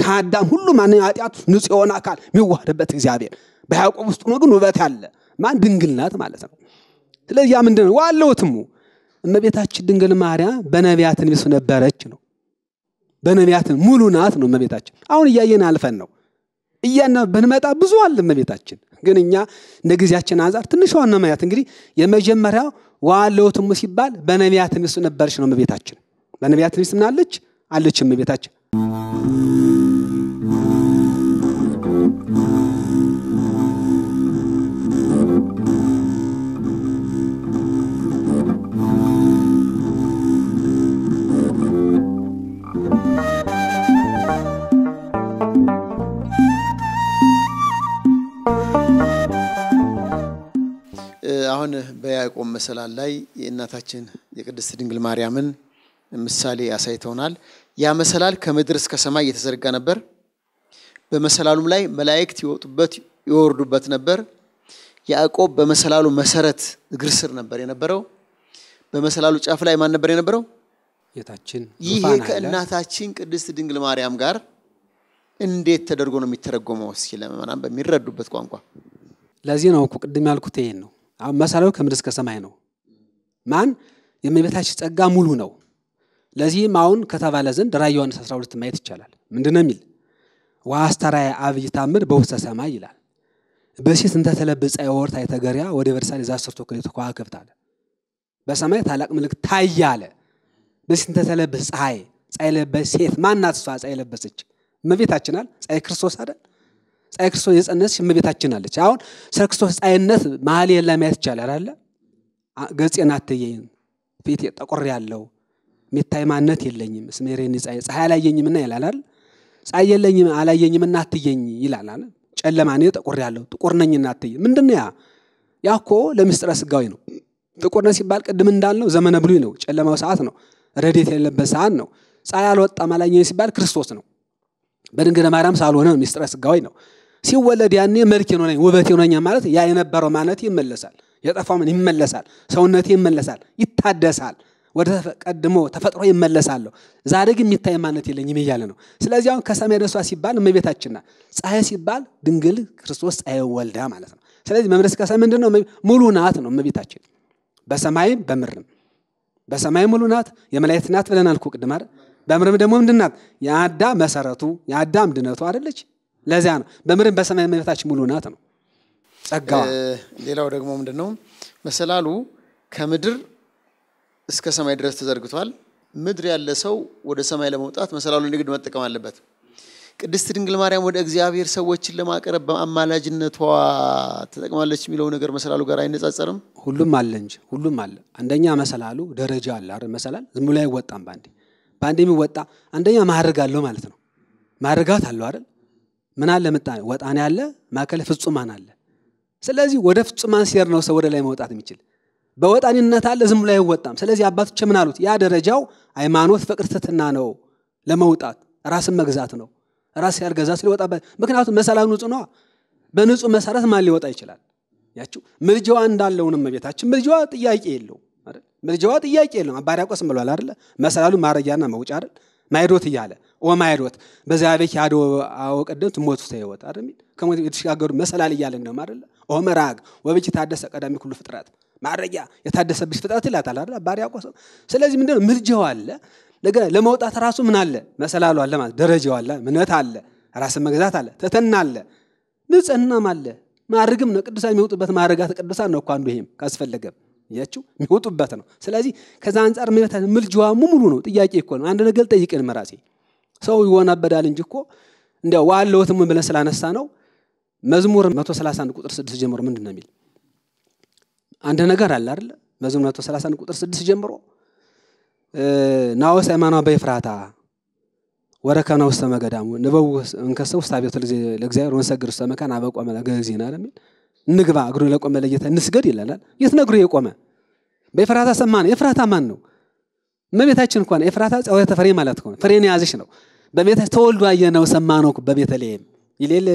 ከአዳም ሁሉ ማንኛው ኃጢአት ንጹሕ የሆነ አካል የሚዋህድበት እግዚአብሔር በያዕቆብ ውስጥ ነው ግን ውበት አለ። ማን ድንግል ናት ማለት ነው። ስለዚህ ያ ምንድን ነው ዋለው እመቤታችን ድንግል ማርያም በነቢያት ንቢስ ነበረች ነው በነቢያት ሙሉ ናት ነው እመቤታችን አሁን እያየን አልፈን ነው እያና ብንመጣ ብዙ አለ እመቤታችን ግን እኛ እንደ ጊዜያችን አንጻር ትንሽ ነው ማያት እንግዲህ የመጀመሪያው ዋለውትሙ ሲባል በነቢያት ንቢስ ነበረች ነው እመቤታችን በነቢያት ንቢስ ምናለች አለች እመቤታችን አሁን በያዕቆብ መሰላል ላይ የእናታችን የቅድስት ድንግል ማርያምን ምሳሌ አሳይተውናል። ያ መሰላል ከምድር እስከ ሰማይ እየተዘረጋ ነበር። በመሰላሉም ላይ መላእክት ይወጡበት ይወርዱበት ነበር። ያዕቆብ በመሰላሉ መሰረት እግር ስር ነበር የነበረው። በመሰላሉ ጫፍ ላይ ማን ነበር የነበረው? ጌታችን። ይሄ ከእናታችን ቅድስት ድንግል ማርያም ጋር እንዴት ተደርጎ ነው የሚተረጎመው? እስኪ ለምእመናን በሚረዱበት ቋንቋ። ለዚህ ነው እኮ ቅድም ያልኩት ይሄን ነው አሁን መሰላሉ ከምድር እስከ ሰማይ ነው። ማን የእመቤታችን ጸጋ ሙሉ ነው። ለዚህም አሁን ከተባለ ዘንድ ራዕየ ዮሐንስ 12 ማየት ይቻላል። ምንድን ነው የሚል ዋስተራይ አብይ ታምር በውስተ ሰማይ ይላል። በሴት እንተ ተለብጻ የወርታ የተገሪያ ወደ በርሳን የዛሰርቶ ክሌቱ ከዋክብት አለ። በሰማይ ታላቅ ምልክት ታያለ አለ። በሴት እንተ ተለብስ ፀሐይ ፀሐይ ለበስ ሴት ማናት? እሷ ፀሐይ ለበሰች እመቤታችን አይደል? ፀሐይ ክርስቶስ አይደል? ክርስቶስ የጸነስሽ እመቤታችን አለች። አሁን ስለ ክርስቶስ ሕፃይነት መሀል የላ ማየት ይቻላል አለ ገጼን አትየይም ፊት ጠቁር ያለው ሚታይ ማንነት የለኝም ስሜሬን ፀሐይ ፀሐይ አላየኝምና ይላላል። ፀሐይ የለኝም አላየኝምና አትየኝ ይላላል። ጨለማ እኔ ጠቁር ያለው ጥቁር ነኝና አትይ ምንድን ያ ያ እኮ ለምስጢረ ስጋዊ ነው። ጥቁርነት ሲባል ቅድም እንዳልነው ዘመነ ብሉይ ነው። ጨለማው ሰዓት ነው። ረዴት የሌለበት ሰዓት ነው። ፀሐይ አልወጣም አላየኝ ሲባል ክርስቶስ ነው። በድንግል ማርያም ሳልሆነ ምስጢረ ስጋዊ ነው። ሲወለድ ያኔ መልክ ነኝ ውበት ነኝ ማለት ያ የነበረው ማነት ይመለሳል፣ የጠፋው ምን ይመለሳል፣ ሰውነቴ ይመለሳል፣ ይታደሳል፣ ወደ ቀድሞ ተፈጥሮ ይመለሳለሁ። ዛሬ ግን የሚታይ ማነት የለኝም እያለ ነው። ስለዚህ አሁን ከሰማይ ደሷ ሲባል እመቤታችን ናት። ፀሐይ ሲባል ድንግል ክርስቶስ ፀሐይ ወልዳ ማለት ነው። ስለዚህ መምረስ ከሰማይ ምንድን ነው? ሙሉ ናት ነው እመቤታችን በሰማይም በምድርም። በሰማይ ሙሉ ናት፣ የመላእክት ናት ብለናል እኮ ቅድም አይደል? በምድርም ደግሞ ምንድን ናት? የአዳም መሰረቱ የአዳም ድነቱ አይደለች? ለዚያ ነው በምድርም በሰማይ እመቤታችን ሙሉ ናት ነው ጸጋ ሌላው ደግሞ ምንድን ነው መሰላሉ ከምድር እስከ ሰማይ ድረስ ተዘርግቷል። ምድር ያለ ሰው ወደ ሰማይ ለመውጣት መሰላሉ ንግድ መጠቀም አለበት። ቅድስት ድንግል ማርያም ወደ እግዚአብሔር ሰዎችን ለማቅረብ በአማላጅነቷ ተጠቅማለች የሚለው ነገር መሰላሉ ጋር አይነጻጸርም። ሁሉም አለ እንጂ ሁሉም አለ። አንደኛ መሰላሉ ደረጃ አለ አይደል? መሰላል ዝም ብሎ አይወጣም። በአንዴ በአንዴ የሚወጣ አንደኛ ማዕርግ አለው ማለት ነው። ማዕርጋት አለው አይደል? ምን አለ ምጣኔ ወጣኔ አለ ማከለ ፍጹማን አለ ስለዚህ ወደ ፍጹማን ሲሄድ ነው ሰው ወደ ላይ መውጣት የሚችል በወጣኒነት አለ ዝም ላይ አይወጣም ስለዚህ አባቶች ምን አሉት ያ ደረጃው ሃይማኖት ፍቅር ትትና ነው ለመውጣት ራስን መግዛት ነው ራስ ያልገዛ ስለወጣበት ምክንያቱም መሰላሉ ንጹህ ነዋ በንጹህ መሰረት ማን ሊወጣ ይችላል ያችው ምልጃዋ እንዳለውንም መቤታችን ምልጃዋ ጥያቄ የለው ምልጃዋ ጥያቄ የለው አባ ምሏል ብሏል መሰላሉ ማረጊያና መውጫ አይደል ማይዶት እያለ ወማይዶት በዚያ ቤት ያዶ አወ ቀደምት ሞቱ ተይወት አይደል ከሞት የተሸጋገሩ መሰላል እያለን ነው አይደለ ኦመራግ ወብጅ ታደሰ ቀዳሚ ሁሉ ፍጥረት ማረጊያ የታደሰብሽ ፍጥረት ይላታል አይደል አባሪ ያቆሰ ስለዚህ ምንድነው ምልጃው አለ ነገ ለመውጣት ራሱ ምን አለ መሰላሉ አለ ማለት ደረጃው አለ ምነት አለ ራስን መግዛት አለ ተተና አለ ንጽህናም አለ ማዕርግም ነው ቅዱሳን የሚወጡበት ማዕርጋት ቅዱሳን ነው እኮ አንዱ ይሄም ካስፈለገም ያችሁ የሚወጡበት ነው። ስለዚህ ከዛ አንጻር ምልታ ምልጅዋ ሙሉ ነው። ጥያቄ እኮ ነው። አንድ ነገር ጠይቅን መራሴ ሰው ይወናበዳል እንጂ እኮ ዋለውት ዋለሁትም ብለን ስላነሳ ነው። መዝሙር 131 ቁጥር 6 ጀምሮ ምንድን ነው የሚል አንድ ነገር አለ አይደል? መዝሙር 131 ቁጥር 6 ጀምሮ ናወስ ሰማና በይፍራታ ወረከና ውስተ መገዳሙ ንበው እንከሰው ስታቤቱ ለእግዚአብሔር ወንሰግር ውስተ መካን አበቆ መላገ ጊዜና ለሚል ንግባ እግሩ ለቆመ ለየተ እንስገድ ይላላል። የት ነው እግሩ የቆመ? በኤፍራታ ሰማ ነው። ኤፍራታ ማን ነው? መቤታችን እንኳን ኤፍራታ ጸወተ ፍሬ ማለት ከሆነ ፍሬን የያዘች ነው። በቤተ ተወልዶ ነው አየነው ሰማነው በቤተልሔም ይሌል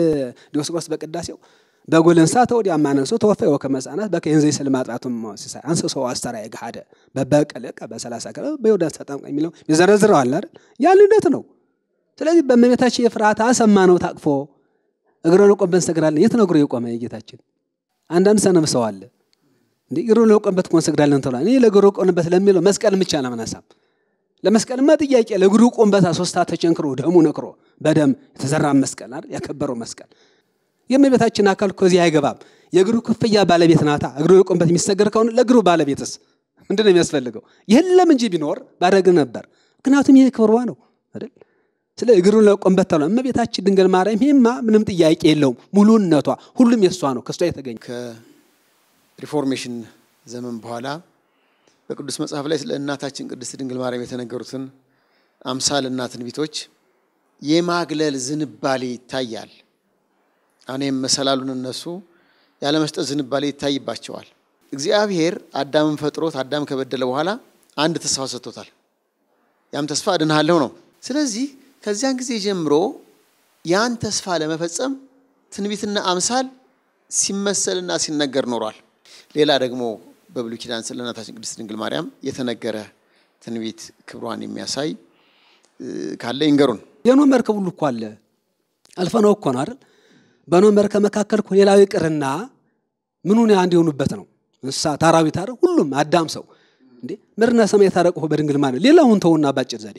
ዲዮስቆሮስ በቅዳሴው በጎልንሳ ተወዲ አማነን ሰው ተወፈ ወከ ሕፃናት በከንዘ ይስል ማጥራቱም ሲሳይ አንሰ ሰው አስተራየ ገሃደ በበቀለቀ በሰላሳ ቀረ በዮርዳኖስ ተጠምቀ የሚለው አለ አይደል? ያ ልደት ነው። ስለዚህ በእመቤታችን የፍርሃታ ሰማነው ታቅፎ እግረ ለቆም በንሰግራለን የት ነው እግሩ የቆመ የጌታችን አንዳንድ ሰነፍ ሰው አለ እንዴ ግሩን ለውቀንበት እኮ እንሰግዳለን ተብሏል። እኔ ለግሩ ቆንበት ለሚለው መስቀል ብቻ ነው ምናሳብ ለመስቀልማ ጥያቄ ለግሩ ቆንበት ሶስታ ተቸንክሮ ደሙ ነክሮ በደም የተዘራ መስቀል አይደል ያከበረው መስቀል የእመቤታችን አካል ከዚህ አይገባም። የግሩ ክፍያ ባለቤት ናታ። እግሩ ቆንበት የሚሰገር ከሆነ ለግሩ ባለቤትስ ምንድነው ነው የሚያስፈልገው? የለም እንጂ ቢኖር ባደረግ ነበር። ምክንያቱም ይህ ክብርዋ ነው አይደል? ስለ እግሩን ለቆንበት ነው። እመቤታችን ድንግል ማርያም ይሄማ ምንም ጥያቄ የለውም። ሙሉነቷ ሁሉም የእሷ ነው፣ ከእሷ የተገኘ ከሪፎርሜሽን ዘመን በኋላ በቅዱስ መጽሐፍ ላይ ስለ እናታችን ቅድስት ድንግል ማርያም የተነገሩትን አምሳል እና ትንቢቶች የማግለል ዝንባሌ ይታያል። እኔም መሰላሉን እነሱ ያለመስጠት ዝንባሌ ይታይባቸዋል። እግዚአብሔር አዳምን ፈጥሮት አዳም ከበደለ በኋላ አንድ ተስፋ ሰጥቶታል። ያም ተስፋ አድንሃለሁ ነው። ስለዚህ ከዚያን ጊዜ ጀምሮ ያን ተስፋ ለመፈጸም ትንቢትና አምሳል ሲመሰልና ሲነገር ኖሯል። ሌላ ደግሞ በብሉይ ኪዳን ስለ እናታችን ቅድስት ድንግል ማርያም የተነገረ ትንቢት ክብሯን የሚያሳይ ካለ ይንገሩን። የኖ መርከብ ሁሉ እኮ አለ አልፈነው እኮ ነው አይደል? በኖ መርከብ መካከል እኮ ሌላው ይቅርና ምኑን አንድ የሆኑበት ነው እንስሳት፣ አራዊት፣ ሁሉም አዳም፣ ሰው እንዴ ምድርና ሰማይ የታረቅሁ በድንግል ማርያም ሌላውን ተውና ባጭር ዘዴ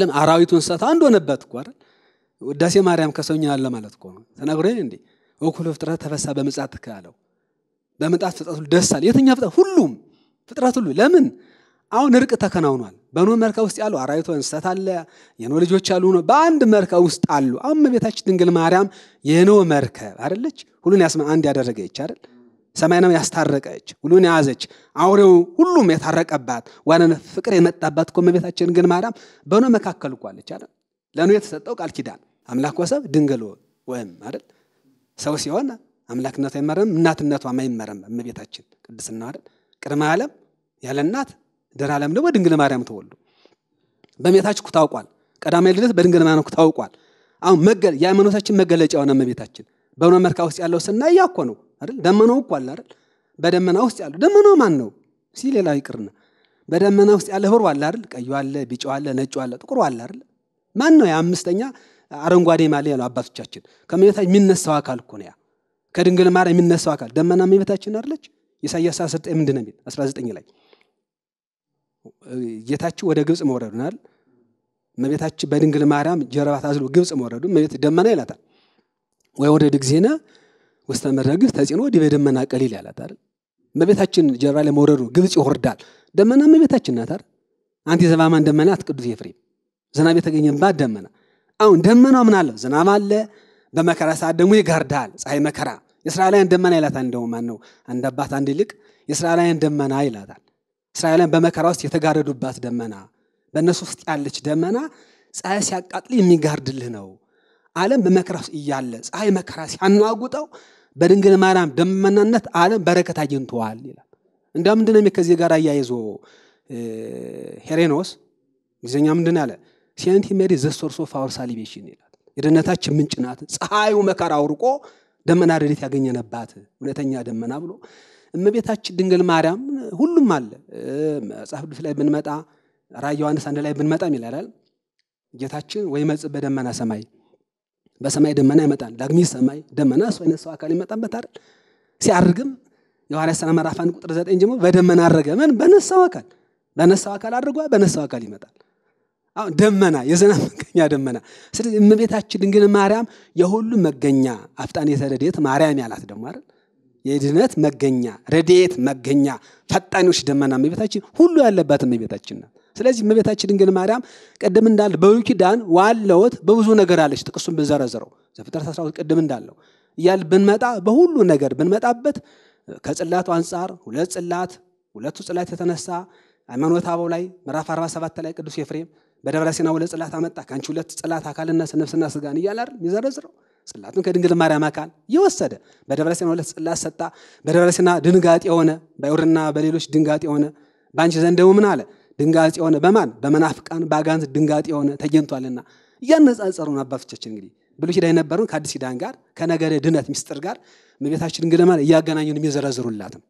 ለም አራዊቱ እንስሳት አንድ ሆነበት እኮ አይደል? ውዳሴ ማርያም ከሰውኛ ከሰውኛል ማለት እኮ ነው። ተናግሮኝ እንዴ ወኩሎ ፍጥረት ተፈሳ በመጻት ካለው በመጣት ፍጥረት ሁሉ ደሳል። የትኛ ፍጥረት? ሁሉም ፍጥረት ሁሉ ለምን? አሁን እርቅ ተከናውኗል። በኖህ መርከብ ውስጥ ያሉ አራዊቱ እንስሳት አለ፣ የኖህ ልጆች ያሉ ነው። በአንድ መርከብ ውስጥ አሉ። አሁን ቤታችን ድንግል ማርያም የኖ መርከብ አይደለች? ሁሉን ያስማ አንድ ያደረገች አይደል? ሰማይንም ያስታረቀች ሁሉን የያዘች አውሬው ሁሉም የታረቀባት ዋናን ፍቅር የመጣባት እኮ እመቤታችን ግን ማርያም በኖ መካከል እኮ አለች አይደል ለኖ የተሰጠው ቃል ኪዳን አምላክ ወሰብ ድንግል ወይም አይደል ሰው ሲሆን አምላክነቷ አይመረም እናትነቷ አይመረም እመቤታችን ቅድስና አይደል ቅድመ ዓለም ያለ እናት ድር ዓለም ደግሞ ድንግል ማርያም ተወልዶ በእመቤታችን እኮ ታውቋል ቀዳማዊ ልደት በድንግል ማርያም እኮ ታውቋል አሁን መገል የሃይማኖታችን መገለጫ የሆነ እመቤታችን በኖ መርካ ውስጥ ያለው ስናያ እኮ ነው አይደል? ደመናው እኮ አለ አይደል? በደመና ውስጥ ያለው ደመናው ማን ነው ሲል ሌላው ይቅርና በደመና ውስጥ ያለ ህብሩ አለ አይደል? ቀዩ አለ፣ ቢጫው አለ፣ ነጩ አለ፣ ጥቁሩ አለ አይደል? ማን ነው ያ አምስተኛ አረንጓዴ ማለ ያለው አባቶቻችን። ከመኝታ የሚነሳው አካል እኮ ነው ያ ከድንግል ማርያም የሚነሳው አካል ደመና እመቤታችን አይደለች? ኢሳይያስ 19 ምንድን ነው የሚል 19 ላይ ጌታችን ወደ ግብፅ መውረዱናል መቤታችን በድንግል ማርያም ጀርባ ታዝሎ ግብፅ መውረዱ ደመና ይላታል ወይ ወደ ድግዜነ ውስተ ምድረ ግብፅ ተጽዕኖ ዲበ ደመና ቀሊል ያላት አይደል? መቤታችን ጀራ ላይ መውረዱ ግብፅ ይወርዳል። ደመና መቤታችን ናት አይደል? አንቲ ዘባማን ደመና ቅዱስ ኤፍሬም ዝናብ የተገኘባት ደመና። አሁን ደመናው ምን አለው? ዝናብ አለ። በመከራ ሰዓት ደግሞ ይጋርዳል ፀሐይ መከራ። የእስራኤላውያን ደመና ይላታል። እንደው ማን ነው አንድ አባት አንድ ይልቅ የእስራኤላውያን ደመና ይላታል። እስራኤላውያን በመከራ ውስጥ የተጋረዱባት ደመና፣ በእነሱ ውስጥ ያለች ደመና ፀሐይ ሲያቃጥል የሚጋርድልህ ነው። ዓለም በመከራ ውስጥ እያለ ፀሐይ መከራ ሲያናጉጠው በድንግል ማርያም ደመናነት ዓለም በረከት አግኝተዋል ይላል። እንደ ምንድን ነው ከዚህ ጋር አያይዞ ሄሬኖስ እንግሊዝኛ ምንድን አለ? ሴንቲ ሜሪ ዘ ሶርስ ኦፍ አወር ሳልቬሽን ይላል። የድነታችን ምንጭ ናት፣ ፀሐዩ መከራ አውርቆ ደመና ረድኤት ያገኘነባት እውነተኛ ደመና ብሎ እመቤታችን ድንግል ማርያም ሁሉም አለ። መጽሐፍ ቅዱስ ላይ ብንመጣ ራዕየ ዮሐንስ አንድ ላይ ብንመጣም ይላል ጌታችን ወይ ወይመጽእ በደመና ሰማይ በሰማይ ደመና ይመጣል። ዳግሚ ሰማይ ደመና እሱ አይነት ሰው አካል ይመጣበት አይደል ሲያርግም የዋርያ ሰላም አራፋን ቁጥር ዘጠኝ ጀምሮ በደመና አረገ። ምን በነሳው አካል በነሳው አካል አድርጓ በነሳው አካል ይመጣል። አሁን ደመና የዝናብ መገኛ ደመና። ስለዚህ እመቤታችን ድንግል ማርያም የሁሉ መገኛ አፍጣን ረድኤት ማርያም ያላት ደግሞ አይደል የድነት መገኛ ረድኤት መገኛ ፈጣኔዎች ደመና እመቤታችን ሁሉ ያለባት እመቤታችን ናት። ስለዚህ መቤታችን ድንግል ማርያም ቀደም እንዳለ በብሉይ ኪዳን ዋለውት በብዙ ነገር አለች። ጥቅሱን ብንዘረዝረው ዘፍጥረት 12 ቀደም እንዳለው እያል ብንመጣ በሁሉ ነገር ብንመጣበት ከጽላቱ አንጻር ሁለት ጽላት ሁለቱ ጽላት የተነሳ ሃይማኖት አበው ላይ ምዕራፍ 47 ላይ ቅዱስ ኤፍሬም በደብረ ሲና ሁለት ጽላት አመጣ ከአንቺ ሁለት ጽላት አካልና ነፍስና ስጋን እያለ የሚዘረዝረው ጽላቱን ከድንግል ማርያም አካል የወሰደ በደብረ ሲና ሁለት ጽላት ሰጣ። በደብረ ሲና ድንጋጤ የሆነ በአይሁድና በሌሎች ድንጋጤ የሆነ በአንቺ ዘንድ ምን አለ ድንጋጤ የሆነ በማን በመናፍቃን በአጋንንት ድንጋጤ የሆነ ተገኝቷልና እያነጻጸሩ ነው አባቶቻችን እንግዲህ ብሉይ ኪዳን የነበረውን ከአዲስ ኪዳን ጋር ከነገደ ድነት ሚስጥር ጋር እመቤታችን እንግዲህ እያገናኙን የሚዘረዝሩላትም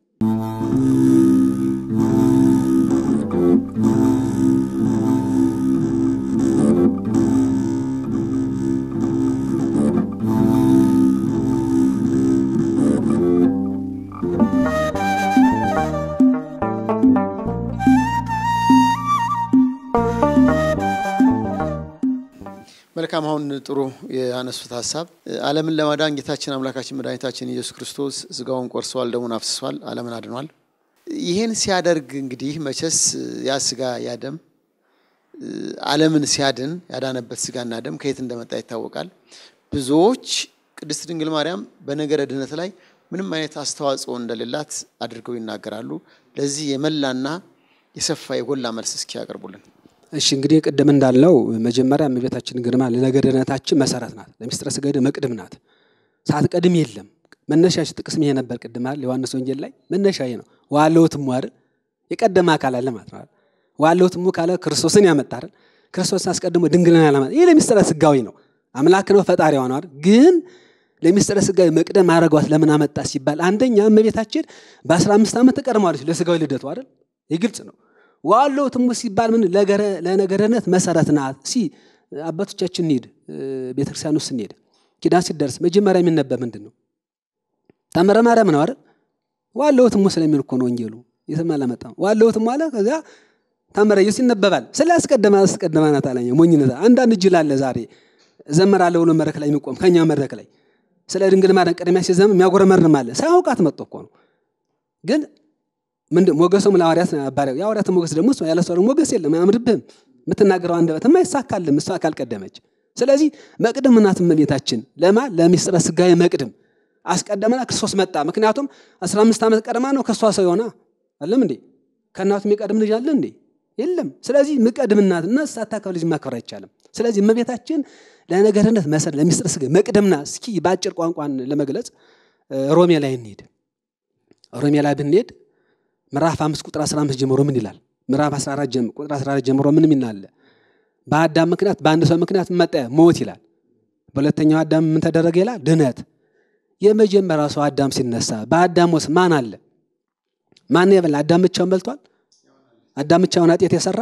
መልካም አሁን ጥሩ ያነሱት ሀሳብ አለምን ለማዳን ጌታችን አምላካችን መድኃኒታችን ኢየሱስ ክርስቶስ ስጋውን ቆርሰዋል፣ ደሙን አፍስሷል፣ አለምን አድኗል። ይህን ሲያደርግ እንግዲህ መቼስ ያ ስጋ ያደም አለምን ሲያድን ያዳነበት ስጋና ደም ከየት እንደመጣ ይታወቃል። ብዙዎች ቅድስት ድንግል ማርያም በነገረ ድህነት ላይ ምንም አይነት አስተዋጽኦ እንደሌላት አድርገው ይናገራሉ። ለዚህ የመላና የሰፋ የጎላ መልስ እስኪ ያቀርቡልን። እሺ እንግዲህ ቅድም እንዳልነው መጀመሪያ እመቤታችን ግርማ ለነገድነታችን መሰረት ናት፣ ለምስጢረ ስገድ መቅድም ናት። ሳትቀድም የለም። መነሻሽ ጥቅስም ይሄ ነበር ቅድም አይደል? ዮሐንስ ወንጌል ላይ መነሻ ይሄ ነው። ዋለውትሙ ዋር የቀደመ አካል አለ ማለት ነው። ዋለውትሙ ካለ ክርስቶስን ያመጣ አይደል? ክርስቶስን አስቀድሞ ድንግልና ያለ ማለት ይሄ ለምስጢረ ስጋዊ ነው። አምላክ ነው፣ ፈጣሪ ነው አይደል? ግን ለምስጢረ ስጋዊ መቅደም አድርጓት ለምን አመጣ ሲባል አንደኛ እመቤታችን በ15 ዓመት ተቀድማለች ለስጋዊ ልደቱ አይደል? ይህ ግልጽ ነው። ዋሎ ትሙት ሲባል ምን ለነገረነት መሰረት ናት። እሲ አባቶቻችን እንሂድ፣ ቤተክርስቲያን ውስጥ እንሄድ ኪዳን ሲደርስ መጀመሪያ የሚነበብ ምንድን ነው? ተአምረ ማርያም ነው አይደል? ዋለው ትሙት ስለሚል እኮ ነው ወንጌሉ የሰማ ለመጣም ዋለው ትሙ አለ። ከዚያ ተአምረ ኢየሱስ ይነበባል። ስለ አስቀደማ አስቀደማ አስቀደማናት አለኝ ሞኝነት። አንዳንድ እጅ ላለ ዛሬ ዘመራለሁ ብሎ መድረክ ላይ የሚቆም ከኛ መድረክ ላይ ስለ ድንግል ማርያም ቅድሚያ ሲዘም የሚያጎረመርም አለ። ሳያውቃት መጥቶ እኮ ነው ግን ምንድን ሞገሱም ለሐዋርያት ባሪያው የሐዋርያት ሞገስ ደግሞ ያለ ሰው ሞገስ የለም፣ አያምርብህም። የምትናገረው አንደበትም አይሳካልም፣ እሷ ካልቀደመች። ስለዚህ መቅድም እናት መቤታችን ለማ ለሚስጥረ ስጋዬ መቅድም አስቀደመና ክርስቶስ መጣ። ምክንያቱም 15 ዓመት ቀድማ ነው ከእሷ ሰው የሆና አለም እንዴ ከእናቱ የሚቀድም ልጅ አለ እንዴ? የለም። ስለዚህ ምቀድም እና ሳታከብ ልጅ ማክበር አይቻልም። ስለዚህ መቤታችን ለነገርነት መሰረት ለሚስጥረ ስጋ መቅደምና እስኪ በአጭር ቋንቋን ለመግለጽ ሮሜ ላይ እንሄድ። ሮሜ ላይ ብንሄድ ምዕራፍ 5 ቁጥር 15 ጀምሮ ምን ይላል? ምዕራፍ 14 ጀምሮ ቁጥር 14 ጀምሮ ምን ይላል? በአዳም ምክንያት በአንድ ሰው ምክንያት መጠ ሞት ይላል። በሁለተኛው አዳም ምን ተደረገ ይላል? ድነት። የመጀመሪያው ሰው አዳም ሲነሳ በአዳም ውስጥ ማን አለ? ማን የበላ? አዳም ብቻውን በልቷል? አዳም ብቻውን ኃጢአት የሰራ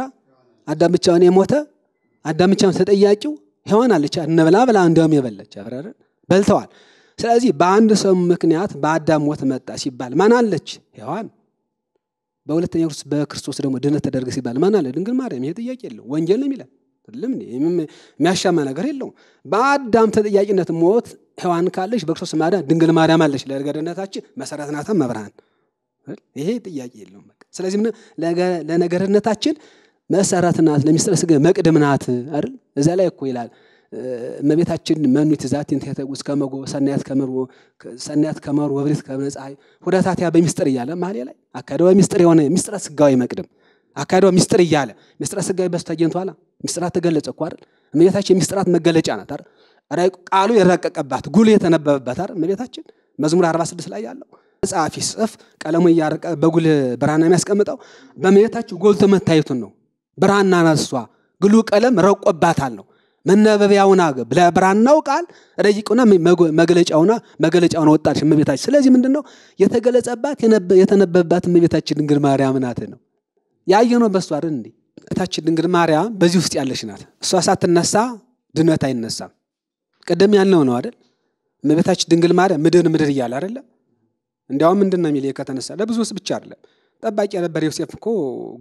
አዳም ብቻውን የሞተ አዳም ብቻውን ተጠያቂው ሔዋን አለች። እንብላ ብላ እንዲያውም የበለች አብረርን በልተዋል። ስለዚህ በአንድ ሰው ምክንያት በአዳም ሞት መጣ ሲባል ማን አለች? ሔዋን በሁለተኛ ክርስቶስ በክርስቶስ ደግሞ ድነት ተደርገ ሲባል ማን አለ? ድንግል ማርያም። ይሄ ጥያቄ የለው ወንጀል ነው የሚለን አይደለም የሚያሻማ ነገር የለው በአዳም ተጠያቂነት ሞት ህዋን ካለች በክርስቶስ ማዳ ድንግል ማርያም አለች። ለነገርነታችን መሰረት ናታ መብርሃን። ይሄ ጥያቄ የለውም። ስለዚህ ምን ለነገርነታችን መሰረት ናት፣ ለሚስጥረ ሥጋ መቅድም ናት አይደል? እዛ ላይ እኮ ይላል እመቤታችን መኑ ትዛት ትዛቲን ተተጉስ ከመጎ ሰናያት ከመርቦ ሰናያት ከመርቦ በብሪት ሁዳታት ያ በሚስጥር እያለ መሀሌ ላይ አካዳዋ ሚስጥር የሆነ ሚስጥረ ስጋዊ መቅደም አካዳዋ ሚስጥር እያለ ሚስጥረ ስጋዊ በስተጀንቱ አላ ሚስጥራት ተገለጸ እኮ አይደል? እመቤታችን የሚስጥራት መገለጫ ናት አይደል? ቃሉ የረቀቀባት ጉል የተነበበባት አይደል? እመቤታችን መዝሙር 46 ላይ ያለው ጸሐፊ ጽፍ ቀለሙ እያረቀ በጉል ብርሃን የሚያስቀምጠው በእመቤታችን ጎልቶ መታየቱን ነው። ብርሃን ናት ግሉ ቀለም ረቆባታል ነው መነበቢያውና ለብራናው ቃል ረቂቁና መግለጫውና መግለጫውን ወጣች እመቤታችን። ስለዚህ ምንድን ነው የተገለጸባት የተነበበባት እመቤታችን ድንግል ማርያም ናት ነው ያየነው በሱ አይደል እንዴ? እታችን ድንግል ማርያም በዚህ ውስጥ ያለች ናት። እሷ ሳትነሳ ድነት አይነሳም። ቅድም ያለው ነው አይደል? እመቤታችን ድንግል ማርያም ምድር ምድር እያለ አይደለም። እንዲያውም ምንድን ነው የሚል ከተነሳ ለብዙ ውስጥ ብቻ አይደለም ጠባቂ ነበር ዮሴፍ እኮ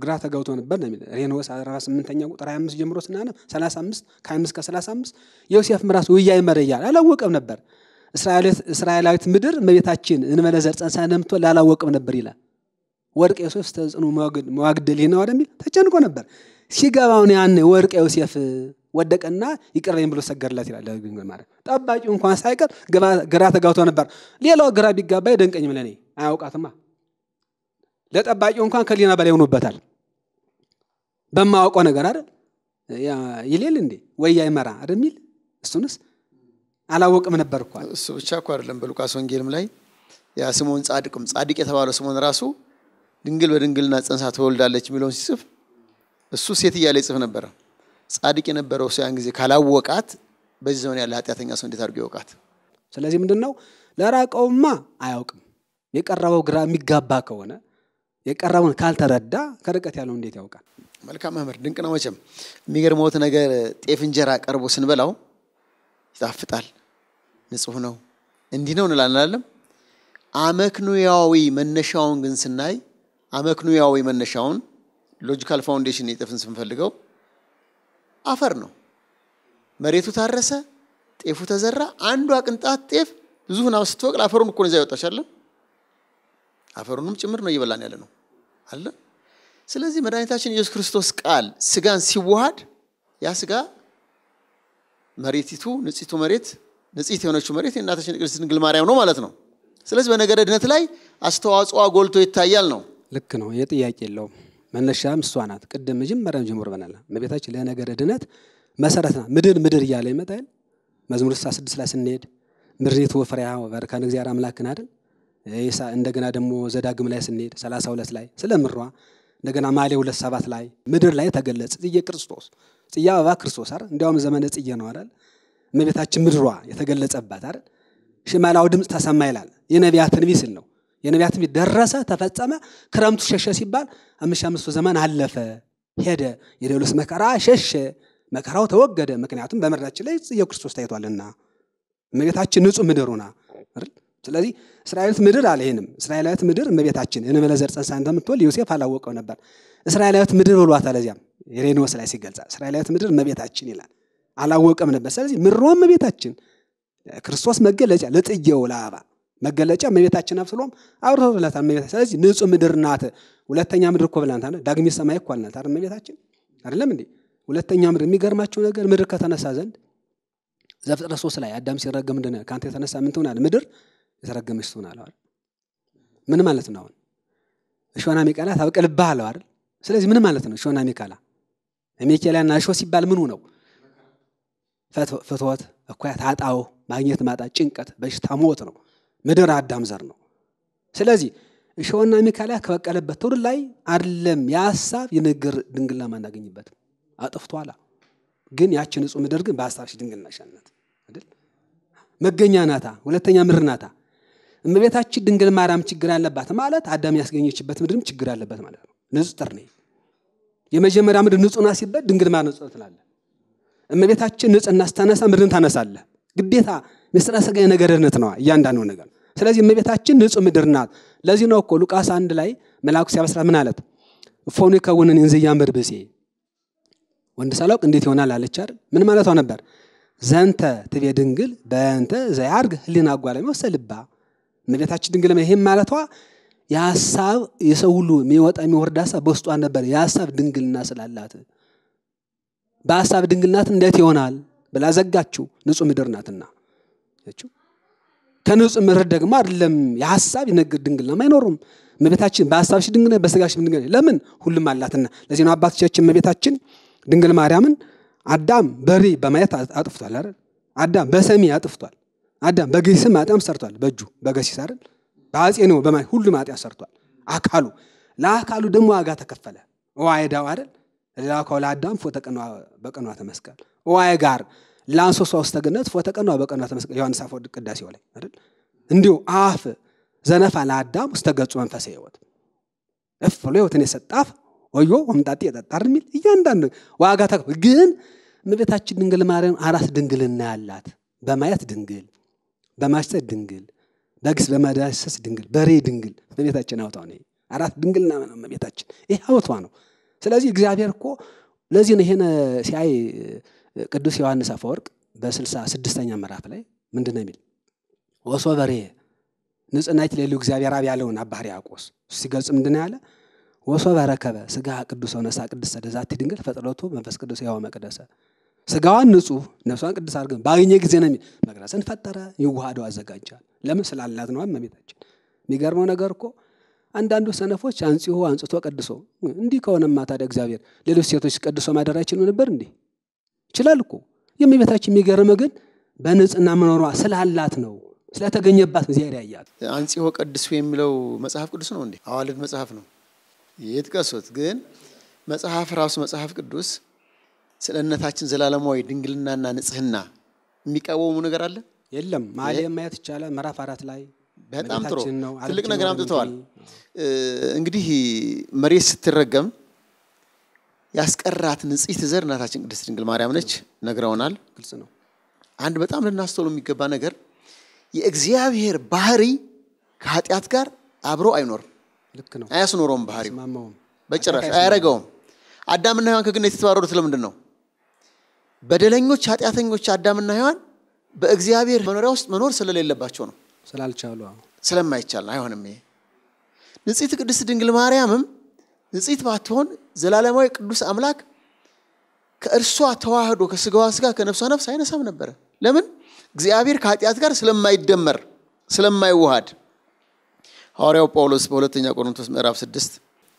ግራ ተገብቶ ነበር ነው የሚለው ሬኖስ 48ኛ ቁጥር 25 ጀምሮ ስናነብ 35 ከ25 ከ35 ዮሴፍም ራሱ ውያ ይመረ እያለ አላወቀም ነበር። እስራኤላዊት ምድር እመቤታችን እንመነዘር ጸንሳ ነምቶ ላላወቅም ነበር ይላል። ወርቅ ዮሴፍ ስተጽኑ መዋግደል ይህ ነው ተጨንቆ ነበር። ሲገባውን ያን ወርቅ ዮሴፍ ወደቀና ይቅረኝ ብሎ ሰገርላት ይላል። ማለት ጠባቂው እንኳን ሳይቀር ግራ ተጋብቶ ነበር። ሌላው ግራ ቢጋባ ይደንቀኝ ምለኔ አያውቃትማ ለጠባቂው እንኳን ከሊና በላይ ሆኖበታል በማወቀው ነገር አይደል ይሌል እንዴ ወይ አይመራ አይደል እሱንስ አላወቅም ነበር እኳ እሱ ብቻ እኳ አይደለም በሉቃስ ወንጌልም ላይ ያ ስሞን ጻድቅም ጻድቅ የተባለው ስሞን ራሱ ድንግል በድንግልና ጽንሳ ትወልዳለች የሚለውን ሲጽፍ እሱ ሴት እያለ ይጽፍ ነበረ ጻድቅ የነበረው ሰው ያን ጊዜ ካላወቃት በዚህ ዘመን ያለ ኃጢአተኛ ሰው እንዴት አድርጎ ይወቃት ስለዚህ ምንድን ነው ለራቀውማ አያውቅም የቀረበው ግራ የሚጋባ ከሆነ የቀረውን ካልተረዳ ከርቀት ያለው እንዴት ያውቃል? መልካም መምህር ድንቅ ነው። መቼም የሚገርመውት ነገር ጤፍ እንጀራ ቀርቦ ስንበላው ይጣፍጣል፣ ንጹህ ነው፣ እንዲህ ነው እንላለን አለም መነሻውን ግን ስናይ አመክንያዊ መነሻውን ሎጂካል ፋውንዴሽን የጤፍን ስንፈልገው አፈር ነው። መሬቱ ታረሰ፣ ጤፉ ተዘራ። አንዷ ቅንጣት ጤፍ ብዙ ሁና ስትወቅል አፈሩን እኮ ነው ይዛ አፈሩንም ጭምር ነው እየበላን ያለ ነው። አለ። ስለዚህ መድኃኒታችን ኢየሱስ ክርስቶስ ቃል ስጋን ሲዋሃድ ያ ስጋ መሬቲቱ ንጽቱ መሬት ንጽት የሆነችው መሬት የእናታችን ቅድስት ድንግል ማርያም ነው ማለት ነው። ስለዚህ በነገረ ድነት ላይ አስተዋጽኦ ጎልቶ ይታያል ነው። ልክ ነው። የጥያቄ ጥያቄ የለውም። መነሻም እሷ ናት። ቅድም መጀመሪያም ጀምሮ በናለ መቤታችን ለነገረ ድነት መሰረት ናት። ምድር ምድር እያለ ይመጣል። መዝሙር ስድስት ላይ ስንሄድ ምድር ወፍሬሃ ወበረከነ እግዚአብሔር አምላክን አይደል እንደገና ደግሞ ዘዳግም ላይ ስንሄድ 32 ላይ ስለ ምሯ እንደገና ማሌ ሁለት ሰባት ላይ ምድር ላይ ተገለጸ ጽዬ ክርስቶስ ጽዬ አበባ ክርስቶስ አይደል? እንዲያውም ዘመነ ጽዬ ነው አይደል? እመቤታችን ምድሯ የተገለጸባት አይደል? ሽመላው ድምፅ ተሰማ ይላል። የነቢያት ትንቢት ስል ነው። የነቢያት ትንቢት ደረሰ፣ ተፈጸመ። ክረምቱ ሸሸ ሲባል አምስት ሺህ አምስት ዘመን አለፈ፣ ሄደ። የዲያብሎስ መከራ ሸሸ፣ መከራው ተወገደ። ምክንያቱም በምድራችን ላይ ጽዬ ክርስቶስ ታይቷልና እመቤታችን ንጹህ ምድሩና አይደል? ስለዚህ እስራኤልት ምድር አልሄንም እስራኤላዊት ምድር እመቤታችን እንመለዘር ጸንሳ እንደምትወል ዮሴፍ አላወቀው ነበር እስራኤላዊት ምድር ብሏት አለዚያም የሬኖስ ላይ ሲገልጻ እስራኤላዊት ምድር እመቤታችን ይላል አላወቀም ነበር ስለዚህ ምድሯ እመቤታችን ክርስቶስ መገለጫ ለጥየው ለአባ መገለጫ እመቤታችን አብስሎም አውርቶለታል እመቤታችን ስለዚህ ንጹህ ምድር ናት ሁለተኛ ምድር እኮ ብላንታ ዳግሜ ሰማይ እኮ አልናት እመቤታችን አይደለም እንዴ ሁለተኛ ምድር የሚገርማቸው ነገር ምድር ከተነሳ ዘንድ ዘፍጥረት ሶስት ላይ አዳም ሲረገም እንደነ ከአንተ የተነሳ ምን ትሆናል ምድር የተረገመች ትሆናለህ አይደል? ምን ማለት ነው አሁን እሾና ሚቃላ ታበቅልብሃለሁ አይደል? ስለዚህ ምን ማለት ነው እሾና ሚቃላ ሚኬላና እሾ ሲባል ምኑ ነው? ፍትወት፣ እኳያ ታጣው ማግኘት፣ ማጣ ጭንቀት፣ በሽታ፣ ሞት ነው። ምድር አዳም ዘር ነው። ስለዚህ እሾና ሚካላ ከበቀለበት ትውልድ ላይ አይደለም የሀሳብ የንግግር ድንግልና ማናገኝበት አጥፍቷላ ግን ያችን ንጹህ ምድር ግን በሀሳብ ሺ ድንግልና ሸነት አይደል መገኛ ናታ። ሁለተኛ ምድር ናታ። እመቤታችን ድንግል ማርያም ችግር አለባት ማለት አዳም ያስገኘችበት ምድርም ችግር አለበት ማለት ነው። ንጽጥር ነ የመጀመሪያ ምድር ንጹሕና ሲበት ድንግል ማርያም ንጹሕ ትላለህ። እመቤታችን ንጽሕና ስታነሳ ምድርን ታነሳለ ግዴታ ምስጢረ ሥጋዌ ነገርነት ነዋ እያንዳንዱ ነገር። ስለዚህ እመቤታችን ንጹሕ ምድር ናት። ለዚህ ነው እኮ ሉቃስ አንድ ላይ መልአኩ ሲያበስራ ምን አለት? ፎኑ ይከውንን እንዘ ያእምር ወንድ ሳላውቅ እንዴት ይሆናል አለች አይደል? ምን ማለቷ ነበር? ዘንተ ትቤ ድንግል በእንተ ዘያርግ ህሊና አጓለ መወሰልባ እመቤታችን ድንግል ይህም ማለቷ የሀሳብ የሰው ሁሉ የሚወጣ የሚወርድ ሀሳብ በውስጧ ነበር። የሀሳብ ድንግልና ስላላት በሀሳብ ድንግልናት እንዴት ይሆናል ብላ ዘጋችው። ንጹሕ ምድር ናትና ከንጹህ ምድር ደግሞ አይደለም የሀሳብ የነገር ድንግልና አይኖሩም። እመቤታችን በሀሳብሽ ድንግል በስጋሽ ድንግል ለምን ሁሉም አላትና። ለዚህ ነው አባቶቻችን እመቤታችን ድንግል ማርያምን አዳም በሪ በማየት አጥፍቷል አይደል? አዳም በሰሚ አጥፍቷል። አዳም በግስም ማጣም ሰርቷል። በእጁ በገሲስ አይደል በአጼ ነው በማይ ሁሉ ማጣ ሰርቷል። አካሉ ለአካሉ ደግሞ ዋጋ ተከፈለ። ዋይ አይደል ለላካው ለአዳም ፎተ ቀኗ በቀኗ ተመስቀል ዋይ ጋር ለአንሶሷ ውስተ ገነት ፎተ በቀኗ ተመስቀል ዮሐንስ አፈወርቅ ቅዳሴው ላይ አይደል እንዲሁ አፍ ዘነፋ ለአዳም ውስተ ገጹ መንፈሰ ሕይወት እፍ ብሎ ሕይወትን የሰጣፍ ወዮ ወምጣጤ የጠጣር የሚል እያንዳንዱ ዋጋ ተከፈለ። ግን እመቤታችን ድንግል ማርያም አራስ ድንግልና ያላት በማየት ድንግል በማሽተት ድንግል፣ በግስ በመዳሰስ ድንግል፣ በሬ ድንግል እመቤታችን አውቷ ነው። አራት ድንግልና ነው እመቤታችን። ይህ አውቷ ነው። ስለዚህ እግዚአብሔር እኮ ለዚህ ነው ይሄን ሲያይ ቅዱስ ዮሐንስ አፈወርቅ በስልሳ ስድስተኛ ምዕራፍ ላይ ምንድን ነው የሚል ወሶ በሬ ንጽናይት ሌሉ እግዚአብሔር አብ ያለውን አባህር ያቆስ ሲገልጽ ምንድን ያለ ወሶ በረከበ ስጋ ቅዱስ ሆነሳ ቅድስተ ደዛቲ ድንግል ፈጥረቱ መንፈስ ቅዱስ ያው መቅደሰ ስጋዋን ንጹህ ነፍሷን ቅዱስ አድርገን ባገኘ ጊዜ ነው። መቅደስን ፈጠረ፣ ይዋሃደው አዘጋጃል። ለምን ስላላት ነው እመቤታችን። የሚገርመው ነገር እኮ አንዳንዱ ሰነፎች አንጽሆ አንጽቶ ቀድሶ እንዲህ ከሆነማ ታዲያ እግዚአብሔር ሌሎች ሴቶች ቀድሶ ማደር አይችሉ ነበር እንዴ? ይችላል እኮ። የሚቤታችን የሚገርመው ግን በንጽና መኖሯ ስላላት ነው ስለተገኘባት ዚያር ያያል። አንጽሖ ቀድሶ የሚለው መጽሐፍ ቅዱስ ነው እንዴ? አዋልድ መጽሐፍ ነው። የጥቀሱት ግን መጽሐፍ ራሱ መጽሐፍ ቅዱስ ስለ እነታችን ዘላለማዊ ድንግልናና ንጽህና የሚቃወሙ ነገር አለ? የለም። መኃልየ ማየት ይቻላል ምዕራፍ አራት ላይ በጣም ጥሩ ትልቅ ነገር አምጥተዋል። እንግዲህ መሬት ስትረገም ያስቀራት ንጽህት ዘር እናታችን ቅድስት ድንግል ማርያም ነች፣ ነግረውናል። ግልጽ ነው። አንድ በጣም ልናስተውለው የሚገባ ነገር የእግዚአብሔር ባህሪ ከኃጢአት ጋር አብሮ አይኖርም። ልክ ነው። አያስኖረውም። ባህሪ በጭራሽ አያረገውም። አዳምና ሔዋን ከግነት የተባረሩት ለምንድን ነው? በደለኞች ኃጢአተኞች አዳምና ሔዋን በእግዚአብሔር መኖሪያ ውስጥ መኖር ስለሌለባቸው ነው። ስላልቻሉ ስለማይቻል አይሆንም። ይሄ ንጽት ቅድስት ድንግል ማርያምም ንጽት ባትሆን ዘላለማዊ ቅዱስ አምላክ ከእርሷ ተዋህዶ ከስጋዋ ስጋ ከነፍሷ ነፍስ አይነሳም ነበረ። ለምን? እግዚአብሔር ከኃጢአት ጋር ስለማይደመር ስለማይዋሃድ። ሐዋርያው ጳውሎስ በሁለተኛ ቆሮንቶስ ምዕራፍ 6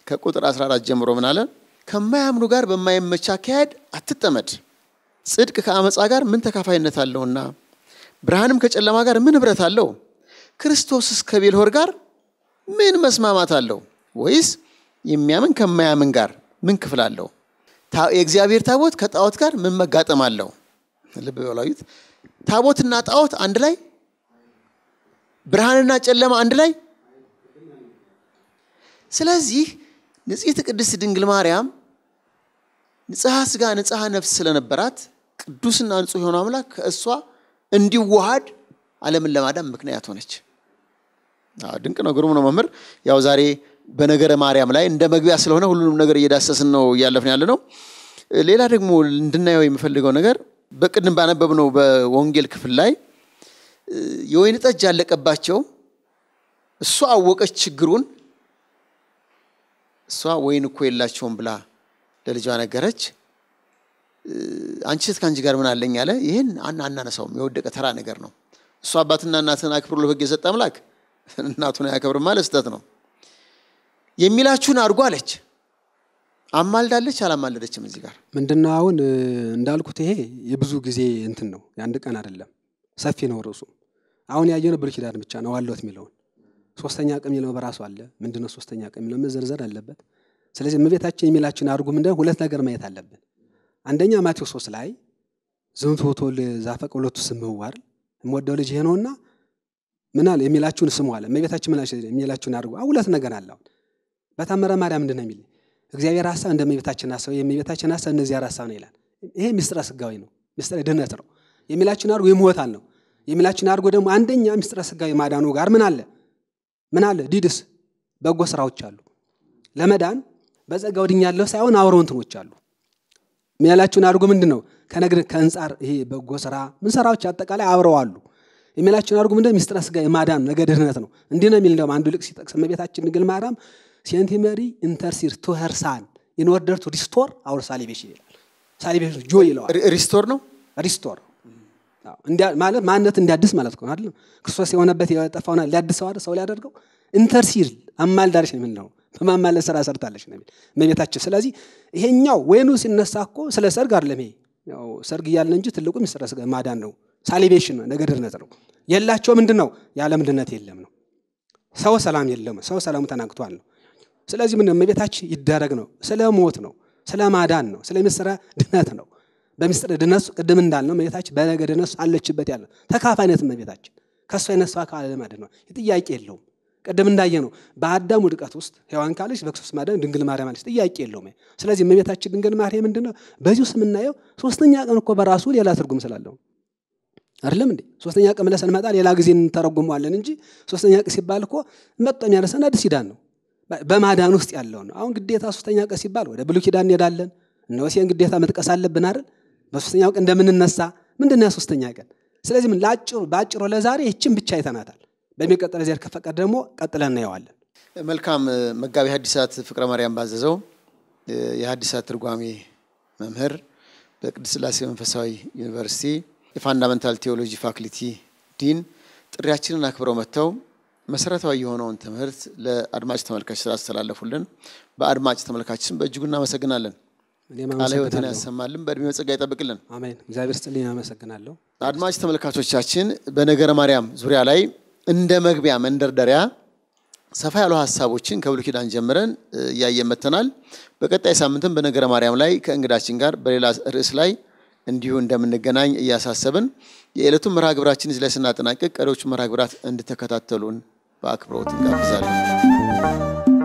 ከቁጥር 14 ጀምሮ ምን አለ? ከማያምኑ ጋር በማይመች አካሄድ አትጠመድ ጽድቅ ከአመፃ ጋር ምን ተካፋይነት አለውና ብርሃንም ከጨለማ ጋር ምን ኅብረት አለው? ክርስቶስስ ከቤልሆር ጋር ምን መስማማት አለው? ወይስ የሚያምን ከማያምን ጋር ምን ክፍል አለው? የእግዚአብሔር ታቦት ከጣዖት ጋር ምን መጋጠም አለው? ልብ በላዩት። ታቦትና ጣዖት አንድ ላይ፣ ብርሃንና ጨለማ አንድ ላይ። ስለዚህ ንጽህት ቅድስት ድንግል ማርያም ንጽሐ ስጋ ንጽሐ ነፍስ ስለነበራት ቅዱስና ንጹህ የሆነ አምላክ ከእሷ እንዲዋሃድ አለምን ለማዳም ምክንያት ሆነች። ድንቅ ነው፣ ግሩም ነው። መምህር ያው ዛሬ በነገረ ማርያም ላይ እንደ መግቢያ ስለሆነ ሁሉንም ነገር እየዳሰስን ነው እያለፍን ያለ ነው። ሌላ ደግሞ እንድናየው የምፈልገው ነገር በቅድም ባነበብነው በወንጌል ክፍል ላይ የወይን ጠጅ ያለቀባቸው እሷ አወቀች ችግሩን። እሷ ወይን እኮ የላቸውም ብላ ለልጇ ነገረች። አንቺ ሴት ከአንቺ ጋር ምን አለኝ አለ። ይህን አናነሳውም፣ የወደቀ ተራ ነገር ነው። እሱ አባትና እናትን አክብሮ ለበግ የሰጠ አምላክ እናቱን አያከብርም ማለት ስህተት ነው። የሚላችሁን አድርጎ አለች። አማልዳለች አላማለደችም? እዚህ ጋር ምንድነው? አሁን እንዳልኩት ይሄ የብዙ ጊዜ እንትን ነው፣ የአንድ ቀን አይደለም፣ ሰፊ ነው ርዕሱ። አሁን ያየነው ብሉይ ኪዳን ብቻ ነው አለሁት የሚለውን ሶስተኛ ቀን የሚለው በራሱ አለ። ምንድነው ሶስተኛ ቀን የሚለው መዘርዘር አለበት። ስለዚህ እመቤታችን የሚላችን አድርጉ ምንድነው? ሁለት ነገር ማየት አለብን። አንደኛ ማቴዎስ 3 ላይ ዝንቱ ሆቶል ዛፈቅ ሁለቱ ስምዋር የምወደው ልጅ ይሄ ነውና ምናል የሚላችሁን ስሙ አለ። መቤታችን ምናል የሚላችሁን አድርጉ። ሁለት ነገር አለ። በታመረ ማርያም ምንድን ነው የሚል እግዚአብሔር ሀሳብ እንደ መቤታችን ሀሳብ የእመቤታችን ሀሳብ እንደዚህ ሀሳብ ነው ይላል። ይሄ ምስጥረ ስጋዊ ነው፣ ምስጥረ ድነት ነው። የሚላችሁን አድርጎ ይሞታል ነው። የሚላችሁን አድርጎ ደግሞ አንደኛ ምስጥረ ስጋዊ ማዳኑ ጋር ምን አለ ምን አለ ዲድስ በጎ ስራዎች አሉ። ለመዳን በጸጋው ድኛለሁ ሳይሆን አብረው እንትኖች አሉ ምን ያላችሁን አድርጉ ምንድን ነው ከነግድ ከእንጻር ይሄ በጎ ስራ ምን ስራዎች አጠቃላይ አብረው አሉ የሚላችሁን አድርጉ ምንድን ምስጥረ ስጋ የማዳን ነገ ድህነት ነው እንዲህ ነው የሚል እንደውም አንዱ ልቅ ሲጠቅስ እመቤታችን ድንግል ማርያም ሴንቲመሪ ኢንተርሲር ቱ ሄርሳን ኢን ኦርደር ቱ ሪስቶር አውር ሳሊቤሽን ይላል ሳሊቤሽን ጆ ይለዋል ሪስቶር ነው ሪስቶር ማለት ማንነት እንዲያድስ ማለት ነው አይደለም ክርስቶስ የሆነበት የጠፋውና ሊያድሰው አይደል ሰው ሊያደርገው ኢንተርሲር አማልዳሪሽ ነው የምንለው በማማለድ ስራ ሰርታለች ነው የሚል እመቤታችን። ስለዚህ ይሄኛው ወይኑ ሲነሳ እኮ ስለ ሰርግ አይደለም። ይሄ ሰርግ እያለ እንጂ ትልቁ ሚስጥረ ማዳን ነው። ሳሊቬሽን ነው፣ ነገ ድህነት ነው። የላቸው ምንድን ነው? የዓለም ድህነት የለም ነው። ሰው ሰላም የለም፣ ሰው ሰላሙ ተናግቷል ነው። ስለዚህ ምን እመቤታችን ይደረግ ነው። ስለ ሞት ነው፣ ስለ ማዳን ነው፣ ስለ ሚስጥረ ድነት ነው። በሚስጥረ ድነት ቅድም እንዳልነው እመቤታችን በነገ ድነት አለችበት ያለ ተካፋይነት እመቤታችን ከእሷ የነሳ ከዓለም ድነት ነው። ጥያቄ የለውም። ቀደም እንዳየ ነው። በአዳም ውድቀት ውስጥ ሔዋን ካለች በክርስቶስ ማዳን ድንግል ማርያም አለች። ጥያቄ የለውም። ስለዚህ እመቤታችን ድንግል ማርያም ምንድን ነው? በዚሁ ስምናየው ሶስተኛ ቀን እኮ በራሱ ሌላ ትርጉም ስላለው አይደለም እንዴ? ሶስተኛ ቀን ብለን ስንመጣ ሌላ ጊዜ እንተረጉመዋለን እንጂ ሶስተኛ ቀን ሲባል እኮ መጥቶ የሚያደርሰን አዲስ ኪዳን ነው። በማዳን ውስጥ ያለው ነው። አሁን ግዴታ ሶስተኛ ቀን ሲባል ወደ ብሉ ኪዳን እንሄዳለን። እነ ሆሴዕን ግዴታ መጥቀስ አለብን አይደል? በሶስተኛው ቀን እንደምንነሳ ምንድን ነው ሶስተኛ ቀን። ስለዚህ ምን ላጭሩ ባጭሩ ለዛሬ ይችን ብቻ ይተናታል በሚቀጥለው ዚያድ ከፈቀድ ደግሞ ቀጥለን እናየዋለን። መልካም መጋቢ ሐዲሳት ፍቅረ ማርያም ባዘዘው የሐዲሳት ትርጓሜ መምህር በቅድስት ስላሴ መንፈሳዊ ዩኒቨርሲቲ የፋንዳመንታል ቴዎሎጂ ፋክልቲ ዲን ጥሪያችንን አክብረው መጥተው መሰረታዊ የሆነውን ትምህርት ለአድማጭ ተመልካች ስላስተላለፉልን በአድማጭ ተመልካችን በእጅጉ እናመሰግናለን። ቃለ ሕይወትን ያሰማልን፣ በእድሜ መጸጋ ይጠብቅልን። አሜን። እግዚአብሔር ስጥልኝ። አመሰግናለሁ። አድማጭ ተመልካቾቻችን በነገረ ማርያም ዙሪያ ላይ እንደ መግቢያ መንደርደሪያ ሰፋ ያሉ ሀሳቦችን ከብሉይ ኪዳን ጀምረን እያየን መጥተናል። በቀጣይ ሳምንትም በነገረ ማርያም ላይ ከእንግዳችን ጋር በሌላ ርዕስ ላይ እንዲሁ እንደምንገናኝ እያሳሰብን የዕለቱን መርሃ ግብራችን እዚህ ላይ ስናጠናቀቅ ቀሪዎቹ መርሃ ግብራት እንድተከታተሉን በአክብሮት እንጋብዛለን።